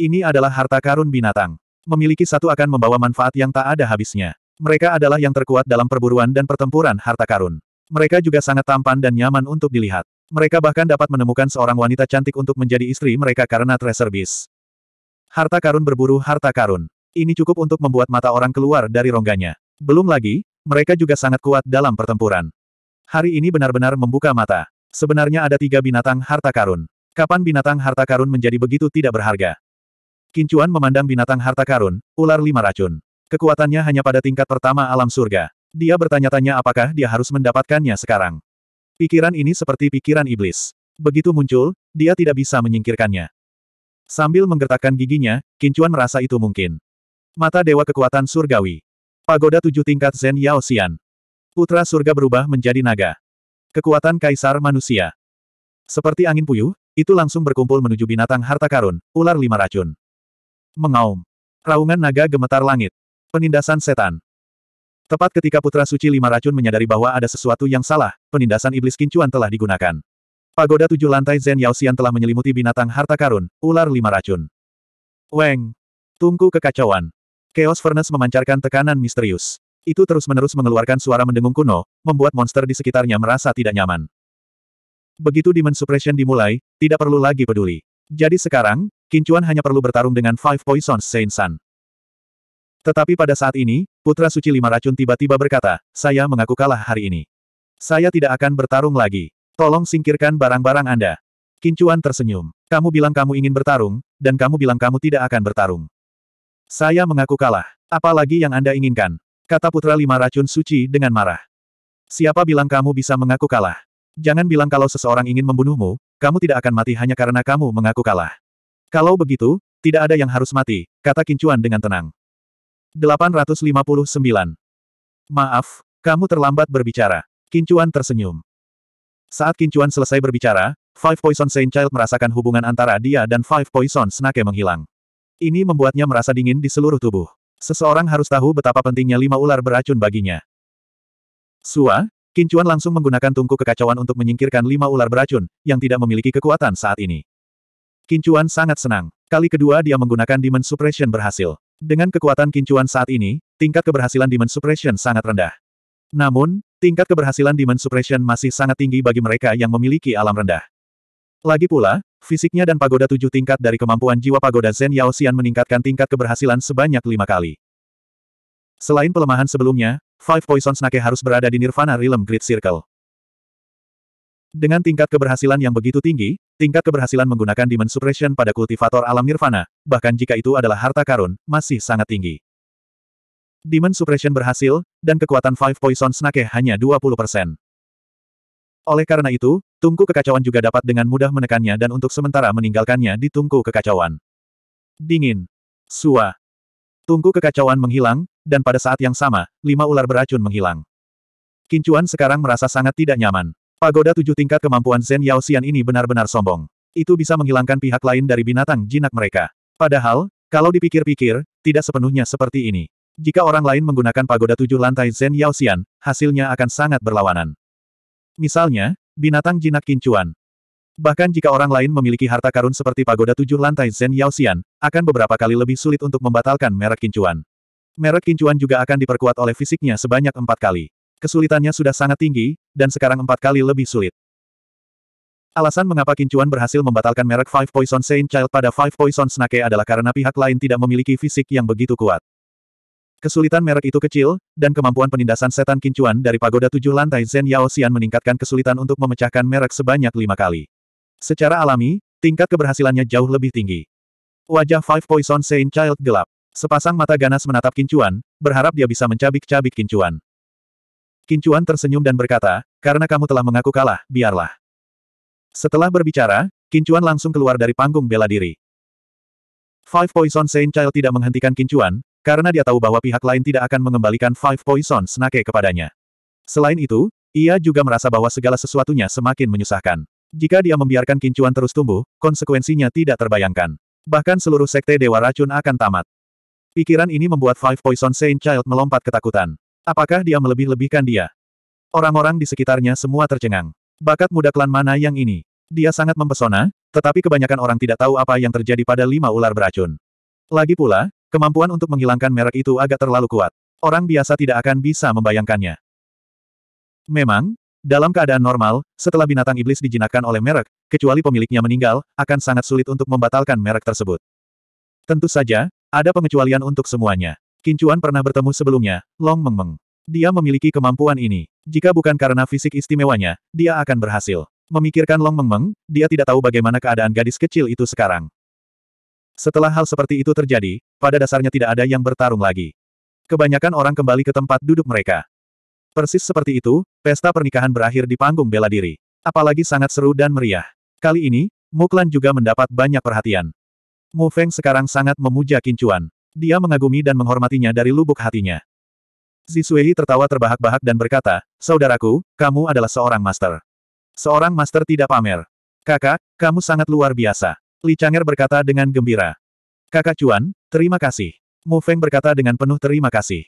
Ini adalah harta karun binatang. Memiliki satu akan membawa manfaat yang tak ada habisnya. Mereka adalah yang terkuat dalam perburuan dan pertempuran harta karun. Mereka juga sangat tampan dan nyaman untuk dilihat. Mereka bahkan dapat menemukan seorang wanita cantik untuk menjadi istri mereka karena Tracer Beast. Harta karun berburu harta karun. Ini cukup untuk membuat mata orang keluar dari rongganya. Belum lagi, mereka juga sangat kuat dalam pertempuran. Hari ini benar-benar membuka mata. Sebenarnya ada tiga binatang harta karun. Kapan binatang harta karun menjadi begitu tidak berharga? Kincuan memandang binatang harta karun, ular lima racun. Kekuatannya hanya pada tingkat pertama alam surga. Dia bertanya-tanya apakah dia harus mendapatkannya sekarang. Pikiran ini seperti pikiran iblis. Begitu muncul, dia tidak bisa menyingkirkannya. Sambil menggertakkan giginya, Kincuan merasa itu mungkin. Mata Dewa Kekuatan Surgawi. Pagoda tujuh tingkat Zen Yao Xian. Putra surga berubah menjadi naga. Kekuatan Kaisar Manusia. Seperti angin puyuh, itu langsung berkumpul menuju binatang harta karun, ular lima racun. Mengaum. Raungan naga gemetar langit. Penindasan setan. Tepat ketika Putra Suci Lima Racun menyadari bahwa ada sesuatu yang salah, penindasan iblis kincuan telah digunakan. Pagoda tujuh lantai Zen Yaoxian telah menyelimuti binatang harta karun, ular lima racun. Weng! Tungku kekacauan. Chaos Furnace memancarkan tekanan misterius. Itu terus-menerus mengeluarkan suara mendengung kuno, membuat monster di sekitarnya merasa tidak nyaman. Begitu Demon Suppression dimulai, tidak perlu lagi peduli. Jadi sekarang, Kincuan hanya perlu bertarung dengan Five Poisons Saint Sun. Tetapi pada saat ini, Putra Suci Lima Racun tiba-tiba berkata, saya mengaku kalah hari ini. Saya tidak akan bertarung lagi. Tolong singkirkan barang-barang Anda. Kincuan tersenyum. Kamu bilang kamu ingin bertarung, dan kamu bilang kamu tidak akan bertarung. Saya mengaku kalah. Apalagi yang Anda inginkan? Kata Putra Lima Racun Suci dengan marah. Siapa bilang kamu bisa mengaku kalah? Jangan bilang kalau seseorang ingin membunuhmu, kamu tidak akan mati hanya karena kamu mengaku kalah. Kalau begitu, tidak ada yang harus mati, kata Kincuan dengan tenang. 859. Maaf, kamu terlambat berbicara. Kincuan tersenyum. Saat Kincuan selesai berbicara, Five Poison Saint Child merasakan hubungan antara dia dan Five Poison Snake menghilang. Ini membuatnya merasa dingin di seluruh tubuh. Seseorang harus tahu betapa pentingnya lima ular beracun baginya. Sua, Kincuan langsung menggunakan tungku kekacauan untuk menyingkirkan lima ular beracun, yang tidak memiliki kekuatan saat ini. Kincuan sangat senang. Kali kedua dia menggunakan Demon Suppression berhasil. Dengan kekuatan Kincuan saat ini, tingkat keberhasilan Demon Suppression sangat rendah. Namun, tingkat keberhasilan Demon Suppression masih sangat tinggi bagi mereka yang memiliki alam rendah. Lagi pula, Fisiknya dan pagoda tujuh tingkat dari kemampuan jiwa pagoda Zen Yao Xian meningkatkan tingkat keberhasilan sebanyak lima kali. Selain pelemahan sebelumnya, Five Poison Snake harus berada di Nirvana Realm Great Circle. Dengan tingkat keberhasilan yang begitu tinggi, tingkat keberhasilan menggunakan Demon Suppression pada kultivator alam Nirvana, bahkan jika itu adalah harta karun, masih sangat tinggi. Demon Suppression berhasil, dan kekuatan Five Poison Snake hanya 20%. Oleh karena itu, tungku kekacauan juga dapat dengan mudah menekannya dan untuk sementara meninggalkannya di tungku kekacauan. Dingin. Sua. Tungku kekacauan menghilang, dan pada saat yang sama, lima ular beracun menghilang. Kincuan sekarang merasa sangat tidak nyaman. Pagoda tujuh tingkat kemampuan Zen Yao Xian ini benar-benar sombong. Itu bisa menghilangkan pihak lain dari binatang jinak mereka. Padahal, kalau dipikir-pikir, tidak sepenuhnya seperti ini. Jika orang lain menggunakan pagoda tujuh lantai Zen Yao Xian, hasilnya akan sangat berlawanan. Misalnya, binatang jinak kincuan. Bahkan jika orang lain memiliki harta karun seperti pagoda tujuh lantai Zen Yaoxian, akan beberapa kali lebih sulit untuk membatalkan merek kincuan. Merek kincuan juga akan diperkuat oleh fisiknya sebanyak empat kali. Kesulitannya sudah sangat tinggi, dan sekarang empat kali lebih sulit. Alasan mengapa Kincuan berhasil membatalkan merek Five Poison Saint Child pada Five Poison Snake adalah karena pihak lain tidak memiliki fisik yang begitu kuat. Kesulitan merek itu kecil, dan kemampuan penindasan setan kincuan dari pagoda tujuh lantai Zen Yao Xian meningkatkan kesulitan untuk memecahkan merek sebanyak lima kali. Secara alami, tingkat keberhasilannya jauh lebih tinggi. Wajah Five Poison Saint Child gelap. Sepasang mata ganas menatap kincuan, berharap dia bisa mencabik-cabik kincuan. Kincuan tersenyum dan berkata, karena kamu telah mengaku kalah, biarlah. Setelah berbicara, kincuan langsung keluar dari panggung bela diri. Five Poison Saint Child tidak menghentikan kincuan, karena dia tahu bahwa pihak lain tidak akan mengembalikan Five Poison Snake kepadanya. Selain itu, ia juga merasa bahwa segala sesuatunya semakin menyusahkan. Jika dia membiarkan kincuan terus tumbuh, konsekuensinya tidak terbayangkan. Bahkan seluruh sekte Dewa Racun akan tamat. Pikiran ini membuat Five Poison Saint Child melompat ketakutan. Apakah dia melebih-lebihkan dia? Orang-orang di sekitarnya semua tercengang. Bakat muda klan mana yang ini? Dia sangat mempesona, tetapi kebanyakan orang tidak tahu apa yang terjadi pada lima ular beracun. Lagi pula, Kemampuan untuk menghilangkan merek itu agak terlalu kuat. Orang biasa tidak akan bisa membayangkannya. Memang, dalam keadaan normal, setelah binatang iblis dijinakkan oleh merek, kecuali pemiliknya meninggal, akan sangat sulit untuk membatalkan merek tersebut. Tentu saja, ada pengecualian untuk semuanya. Kincuan pernah bertemu sebelumnya, Long Meng Meng. Dia memiliki kemampuan ini. Jika bukan karena fisik istimewanya, dia akan berhasil. Memikirkan Long Meng Meng, dia tidak tahu bagaimana keadaan gadis kecil itu sekarang. Setelah hal seperti itu terjadi, pada dasarnya tidak ada yang bertarung lagi. Kebanyakan orang kembali ke tempat duduk mereka. Persis seperti itu, pesta pernikahan berakhir di panggung bela diri. Apalagi sangat seru dan meriah. Kali ini, Muklan juga mendapat banyak perhatian. Mu Feng sekarang sangat memuja Kincuan. Dia mengagumi dan menghormatinya dari lubuk hatinya. Zisui tertawa terbahak-bahak dan berkata, Saudaraku, kamu adalah seorang master. Seorang master tidak pamer. Kakak, kamu sangat luar biasa. Li Chang'er berkata dengan gembira. Kakak Cuan, terima kasih. Mu Feng berkata dengan penuh terima kasih.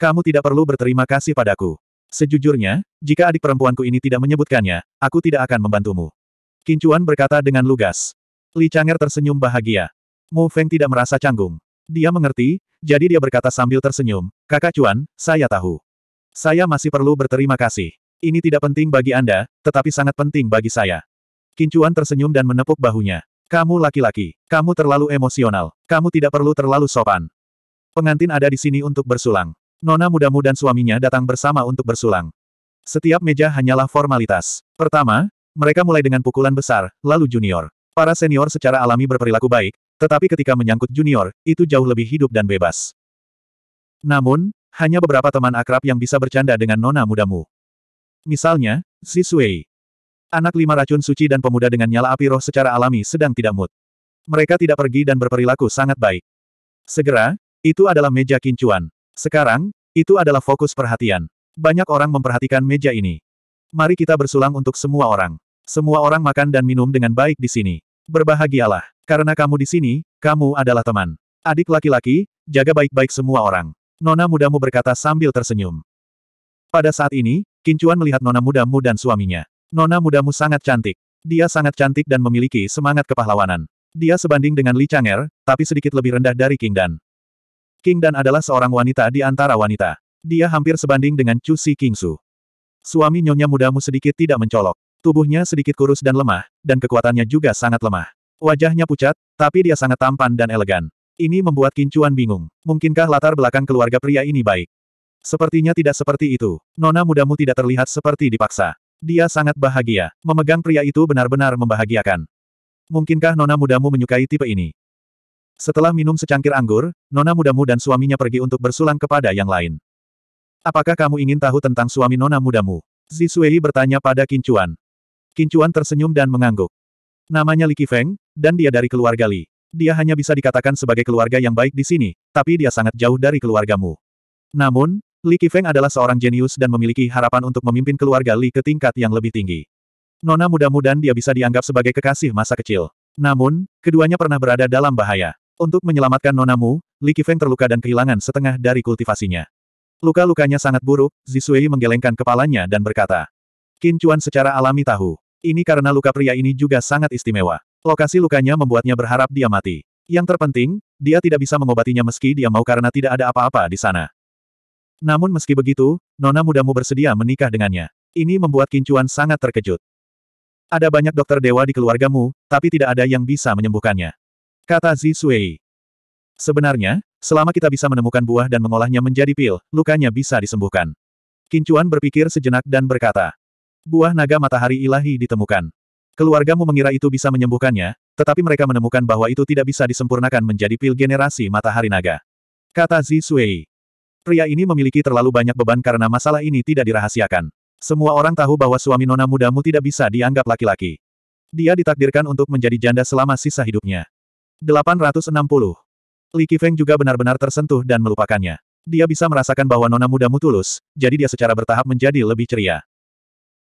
Kamu tidak perlu berterima kasih padaku. Sejujurnya, jika adik perempuanku ini tidak menyebutkannya, aku tidak akan membantumu. Qin Kincuan berkata dengan lugas. Li Chang'er tersenyum bahagia. Mu Feng tidak merasa canggung. Dia mengerti, jadi dia berkata sambil tersenyum, Kakak Cuan, saya tahu. Saya masih perlu berterima kasih. Ini tidak penting bagi Anda, tetapi sangat penting bagi saya. Kincuan tersenyum dan menepuk bahunya. Kamu laki-laki, kamu terlalu emosional, kamu tidak perlu terlalu sopan. Pengantin ada di sini untuk bersulang. Nona mudamu dan suaminya datang bersama untuk bersulang. Setiap meja hanyalah formalitas. Pertama, mereka mulai dengan pukulan besar, lalu junior. Para senior secara alami berperilaku baik, tetapi ketika menyangkut junior, itu jauh lebih hidup dan bebas. Namun, hanya beberapa teman akrab yang bisa bercanda dengan nona mudamu. Misalnya, si Sui. Anak lima racun suci dan pemuda dengan nyala api roh secara alami sedang tidak mood. Mereka tidak pergi dan berperilaku sangat baik. Segera, itu adalah meja kincuan. Sekarang, itu adalah fokus perhatian. Banyak orang memperhatikan meja ini. Mari kita bersulang untuk semua orang. Semua orang makan dan minum dengan baik di sini. Berbahagialah. Karena kamu di sini, kamu adalah teman. Adik laki-laki, jaga baik-baik semua orang. Nona mudamu berkata sambil tersenyum. Pada saat ini, Kincuan melihat nona mudamu dan suaminya. Nona mudamu sangat cantik. Dia sangat cantik dan memiliki semangat kepahlawanan. Dia sebanding dengan Li Chang'er, tapi sedikit lebih rendah dari King Dan. King Dan adalah seorang wanita di antara wanita. Dia hampir sebanding dengan Chu Si Su. Suami nyonya mudamu sedikit tidak mencolok. Tubuhnya sedikit kurus dan lemah, dan kekuatannya juga sangat lemah. Wajahnya pucat, tapi dia sangat tampan dan elegan. Ini membuat Kincuan bingung. Mungkinkah latar belakang keluarga pria ini baik? Sepertinya tidak seperti itu. Nona mudamu tidak terlihat seperti dipaksa. Dia sangat bahagia. Memegang pria itu benar-benar membahagiakan. Mungkinkah nona mudamu menyukai tipe ini? Setelah minum secangkir anggur, nona mudamu dan suaminya pergi untuk bersulang kepada yang lain. Apakah kamu ingin tahu tentang suami nona mudamu? Zisuei bertanya pada Kincuan. Kincuan tersenyum dan mengangguk. Namanya Li Feng, dan dia dari keluarga Li. Dia hanya bisa dikatakan sebagai keluarga yang baik di sini, tapi dia sangat jauh dari keluargamu. Namun, Li Qifeng adalah seorang jenius dan memiliki harapan untuk memimpin keluarga Li ke tingkat yang lebih tinggi. Nona mudah-mudahan dia bisa dianggap sebagai kekasih masa kecil. Namun, keduanya pernah berada dalam bahaya. Untuk menyelamatkan nonamu, Li Qifeng terluka dan kehilangan setengah dari kultivasinya. Luka-lukanya sangat buruk, Zisui menggelengkan kepalanya dan berkata. Qin Chuan secara alami tahu. Ini karena luka pria ini juga sangat istimewa. Lokasi lukanya membuatnya berharap dia mati. Yang terpenting, dia tidak bisa mengobatinya meski dia mau karena tidak ada apa-apa di sana. Namun meski begitu, nona mudamu bersedia menikah dengannya. Ini membuat Kincuan sangat terkejut. Ada banyak dokter dewa di keluargamu, tapi tidak ada yang bisa menyembuhkannya. Kata Zi Sebenarnya, selama kita bisa menemukan buah dan mengolahnya menjadi pil, lukanya bisa disembuhkan. Kincuan berpikir sejenak dan berkata, Buah naga matahari ilahi ditemukan. Keluargamu mengira itu bisa menyembuhkannya, tetapi mereka menemukan bahwa itu tidak bisa disempurnakan menjadi pil generasi matahari naga. Kata Zi Pria ini memiliki terlalu banyak beban karena masalah ini tidak dirahasiakan. Semua orang tahu bahwa suami nona mudamu tidak bisa dianggap laki-laki. Dia ditakdirkan untuk menjadi janda selama sisa hidupnya. 860. Li Qifeng juga benar-benar tersentuh dan melupakannya. Dia bisa merasakan bahwa nona mudamu tulus, jadi dia secara bertahap menjadi lebih ceria.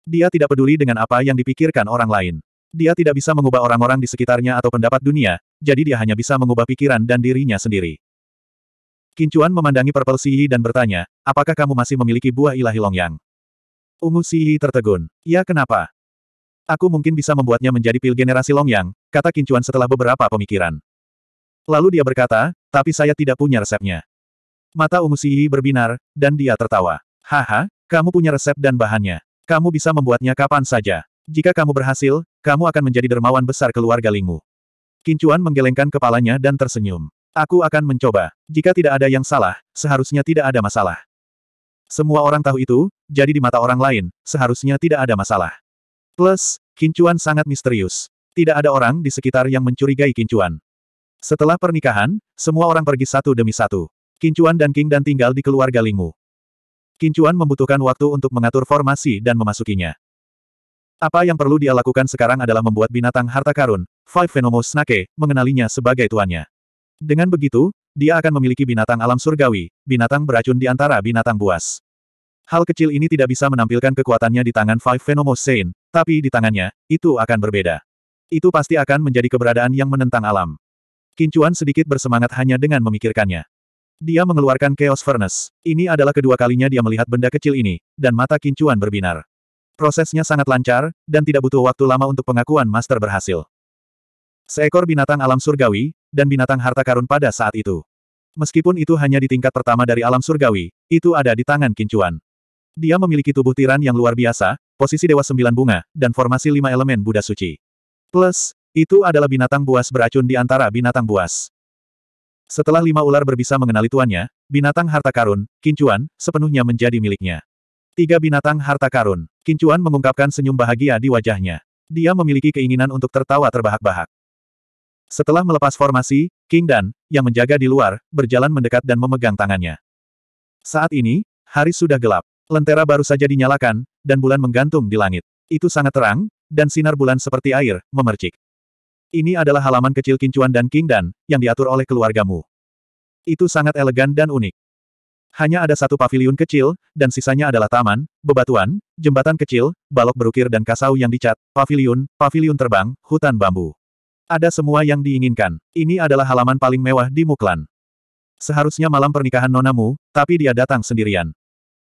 Dia tidak peduli dengan apa yang dipikirkan orang lain. Dia tidak bisa mengubah orang-orang di sekitarnya atau pendapat dunia, jadi dia hanya bisa mengubah pikiran dan dirinya sendiri. Kincuan memandangi Purple Siyi dan bertanya, apakah kamu masih memiliki buah ilahi Longyang? Ungu Siyi tertegun. Ya kenapa? Aku mungkin bisa membuatnya menjadi pil generasi Longyang, kata Kincuan setelah beberapa pemikiran. Lalu dia berkata, tapi saya tidak punya resepnya. Mata Ungu Siyi berbinar, dan dia tertawa. Haha, kamu punya resep dan bahannya. Kamu bisa membuatnya kapan saja. Jika kamu berhasil, kamu akan menjadi dermawan besar keluarga Lingmu. Kincuan menggelengkan kepalanya dan tersenyum. Aku akan mencoba. Jika tidak ada yang salah, seharusnya tidak ada masalah. Semua orang tahu itu, jadi di mata orang lain, seharusnya tidak ada masalah. Plus, Kincuan sangat misterius. Tidak ada orang di sekitar yang mencurigai Kincuan. Setelah pernikahan, semua orang pergi satu demi satu. Kincuan dan King dan tinggal di keluarga Lingmu. Kincuan membutuhkan waktu untuk mengatur formasi dan memasukinya. Apa yang perlu dia lakukan sekarang adalah membuat binatang harta karun, Five Venomous Snake, mengenalinya sebagai tuannya. Dengan begitu, dia akan memiliki binatang alam surgawi, binatang beracun di antara binatang buas. Hal kecil ini tidak bisa menampilkan kekuatannya di tangan Five Venomous Saint, tapi di tangannya, itu akan berbeda. Itu pasti akan menjadi keberadaan yang menentang alam. Kincuan sedikit bersemangat hanya dengan memikirkannya. Dia mengeluarkan Chaos Furnace. Ini adalah kedua kalinya dia melihat benda kecil ini, dan mata Kincuan berbinar. Prosesnya sangat lancar, dan tidak butuh waktu lama untuk pengakuan master berhasil. Seekor binatang alam surgawi, dan binatang harta karun pada saat itu. Meskipun itu hanya di tingkat pertama dari alam surgawi, itu ada di tangan Kincuan. Dia memiliki tubuh tiran yang luar biasa, posisi Dewa Sembilan Bunga, dan formasi lima elemen Buddha Suci. Plus, itu adalah binatang buas beracun di antara binatang buas. Setelah lima ular berbisa mengenali tuannya, binatang harta karun, Kincuan, sepenuhnya menjadi miliknya. Tiga binatang harta karun, Kincuan mengungkapkan senyum bahagia di wajahnya. Dia memiliki keinginan untuk tertawa terbahak-bahak. Setelah melepas formasi, King Dan, yang menjaga di luar, berjalan mendekat dan memegang tangannya. Saat ini, hari sudah gelap. Lentera baru saja dinyalakan, dan bulan menggantung di langit. Itu sangat terang, dan sinar bulan seperti air, memercik. Ini adalah halaman kecil Kincuan dan King Dan, yang diatur oleh keluargamu. Itu sangat elegan dan unik. Hanya ada satu paviliun kecil, dan sisanya adalah taman, bebatuan, jembatan kecil, balok berukir dan kasau yang dicat, paviliun, paviliun terbang, hutan bambu. Ada semua yang diinginkan. Ini adalah halaman paling mewah di Muklan. Seharusnya malam pernikahan nonamu, tapi dia datang sendirian.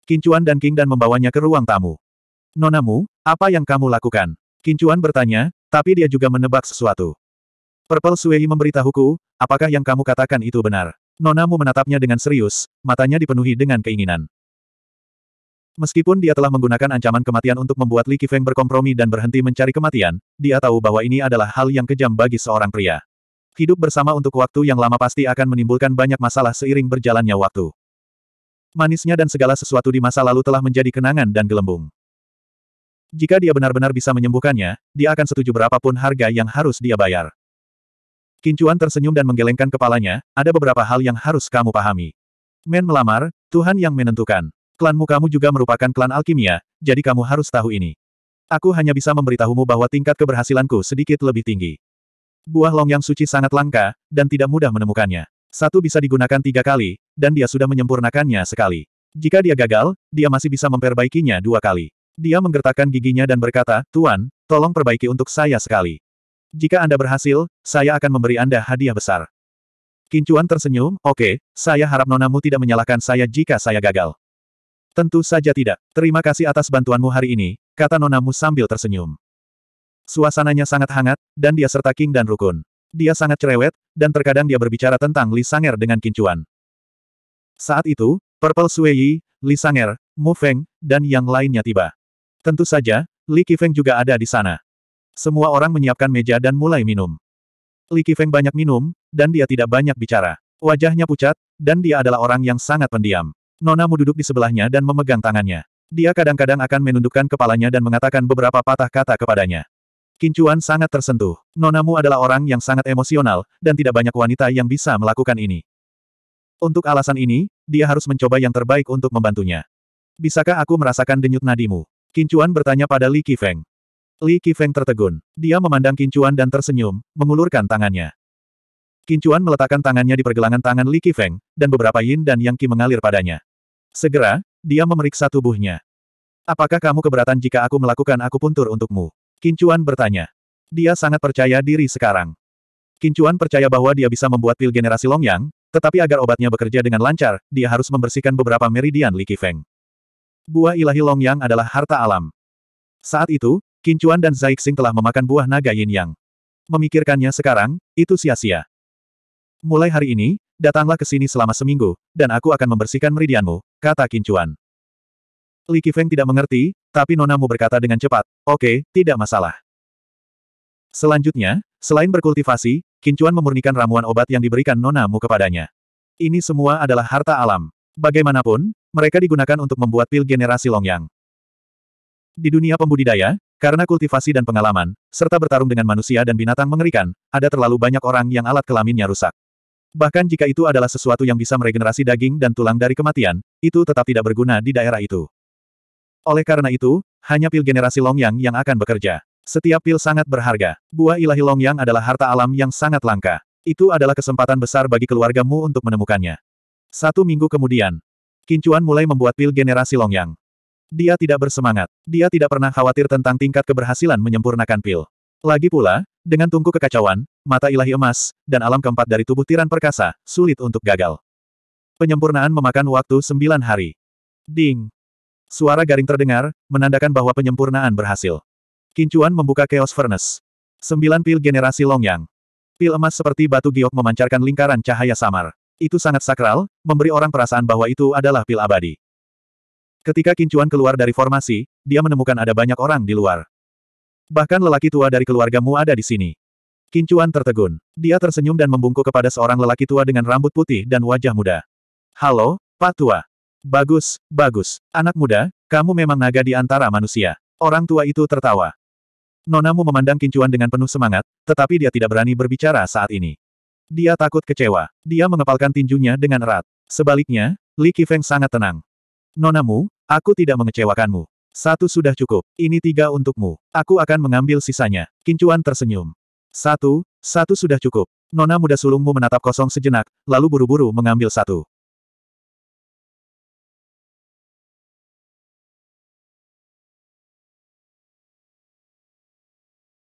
Kincuan dan King dan membawanya ke ruang tamu. Nonamu, apa yang kamu lakukan? Kincuan bertanya, tapi dia juga menebak sesuatu. Purple Suei memberitahuku, apakah yang kamu katakan itu benar? Nonamu menatapnya dengan serius, matanya dipenuhi dengan keinginan. Meskipun dia telah menggunakan ancaman kematian untuk membuat Li Qifeng berkompromi dan berhenti mencari kematian, dia tahu bahwa ini adalah hal yang kejam bagi seorang pria. Hidup bersama untuk waktu yang lama pasti akan menimbulkan banyak masalah seiring berjalannya waktu. Manisnya dan segala sesuatu di masa lalu telah menjadi kenangan dan gelembung. Jika dia benar-benar bisa menyembuhkannya, dia akan setuju berapapun harga yang harus dia bayar. Kincuan tersenyum dan menggelengkan kepalanya, ada beberapa hal yang harus kamu pahami. Men melamar, Tuhan yang menentukan. Klanmu kamu juga merupakan klan alkimia, jadi kamu harus tahu ini. Aku hanya bisa memberitahumu bahwa tingkat keberhasilanku sedikit lebih tinggi. Buah long yang suci sangat langka, dan tidak mudah menemukannya. Satu bisa digunakan tiga kali, dan dia sudah menyempurnakannya sekali. Jika dia gagal, dia masih bisa memperbaikinya dua kali. Dia menggertakkan giginya dan berkata, Tuan, tolong perbaiki untuk saya sekali. Jika Anda berhasil, saya akan memberi Anda hadiah besar. Kincuan tersenyum, oke, okay, saya harap nonamu tidak menyalahkan saya jika saya gagal. Tentu saja tidak. Terima kasih atas bantuanmu hari ini, kata Nona nonamu sambil tersenyum. Suasananya sangat hangat, dan dia serta King dan Rukun. Dia sangat cerewet, dan terkadang dia berbicara tentang Li Sanger dengan kincuan. Saat itu, Purple Yi, Li Sanger, Mu Feng, dan yang lainnya tiba. Tentu saja, Li Qifeng juga ada di sana. Semua orang menyiapkan meja dan mulai minum. Li Qifeng banyak minum, dan dia tidak banyak bicara. Wajahnya pucat, dan dia adalah orang yang sangat pendiam. Nonamu duduk di sebelahnya dan memegang tangannya. Dia kadang-kadang akan menundukkan kepalanya dan mengatakan beberapa patah kata kepadanya. Kincuan sangat tersentuh. Nonamu adalah orang yang sangat emosional, dan tidak banyak wanita yang bisa melakukan ini. Untuk alasan ini, dia harus mencoba yang terbaik untuk membantunya. Bisakah aku merasakan denyut nadimu? Kincuan bertanya pada Li Qifeng. Li Qifeng tertegun. Dia memandang Kincuan dan tersenyum, mengulurkan tangannya. Kincuan meletakkan tangannya di pergelangan tangan Li Qifeng, dan beberapa yin dan yang qi mengalir padanya. Segera, dia memeriksa tubuhnya. Apakah kamu keberatan jika aku melakukan akupuntur untukmu? Kincuan bertanya. Dia sangat percaya diri sekarang. Kincuan percaya bahwa dia bisa membuat pil generasi Longyang, tetapi agar obatnya bekerja dengan lancar, dia harus membersihkan beberapa meridian Li Qifeng. Buah ilahi Longyang adalah harta alam. Saat itu, Kincuan dan Zaixing telah memakan buah naga Yin Yang. Memikirkannya sekarang, itu sia-sia. Mulai hari ini, datanglah ke sini selama seminggu, dan aku akan membersihkan meridianmu, kata Kincuan. Li Qifeng tidak mengerti, tapi nonamu berkata dengan cepat, oke, okay, tidak masalah. Selanjutnya, selain berkultivasi, Kincuan memurnikan ramuan obat yang diberikan nonamu kepadanya. Ini semua adalah harta alam. Bagaimanapun, mereka digunakan untuk membuat pil generasi Longyang. Di dunia pembudidaya, karena kultivasi dan pengalaman, serta bertarung dengan manusia dan binatang mengerikan, ada terlalu banyak orang yang alat kelaminnya rusak. Bahkan jika itu adalah sesuatu yang bisa meregenerasi daging dan tulang dari kematian, itu tetap tidak berguna di daerah itu. Oleh karena itu, hanya pil generasi Longyang yang akan bekerja. Setiap pil sangat berharga. Buah ilahi Longyang adalah harta alam yang sangat langka. Itu adalah kesempatan besar bagi keluargamu untuk menemukannya. Satu minggu kemudian, Kincuan mulai membuat pil generasi Longyang. Dia tidak bersemangat. Dia tidak pernah khawatir tentang tingkat keberhasilan menyempurnakan pil. Lagi pula, dengan tungku kekacauan, mata ilahi emas, dan alam keempat dari tubuh tiran perkasa, sulit untuk gagal. Penyempurnaan memakan waktu sembilan hari. Ding! Suara garing terdengar, menandakan bahwa penyempurnaan berhasil. Kincuan membuka Chaos Furnace. Sembilan pil generasi Longyang. Pil emas seperti batu giok memancarkan lingkaran cahaya samar. Itu sangat sakral, memberi orang perasaan bahwa itu adalah pil abadi. Ketika Kincuan keluar dari formasi, dia menemukan ada banyak orang di luar. Bahkan lelaki tua dari keluargamu ada di sini. Kincuan tertegun. Dia tersenyum dan membungkuk kepada seorang lelaki tua dengan rambut putih dan wajah muda. Halo, Pak Tua. Bagus, bagus. Anak muda, kamu memang naga di antara manusia. Orang tua itu tertawa. Nonamu memandang Kincuan dengan penuh semangat, tetapi dia tidak berani berbicara saat ini. Dia takut kecewa. Dia mengepalkan tinjunya dengan erat. Sebaliknya, Li Kifeng sangat tenang. Nonamu, aku tidak mengecewakanmu. Satu sudah cukup, ini tiga untukmu. Aku akan mengambil sisanya. Kincuan tersenyum. Satu, satu sudah cukup. Nona muda sulungmu menatap kosong sejenak, lalu buru-buru mengambil satu.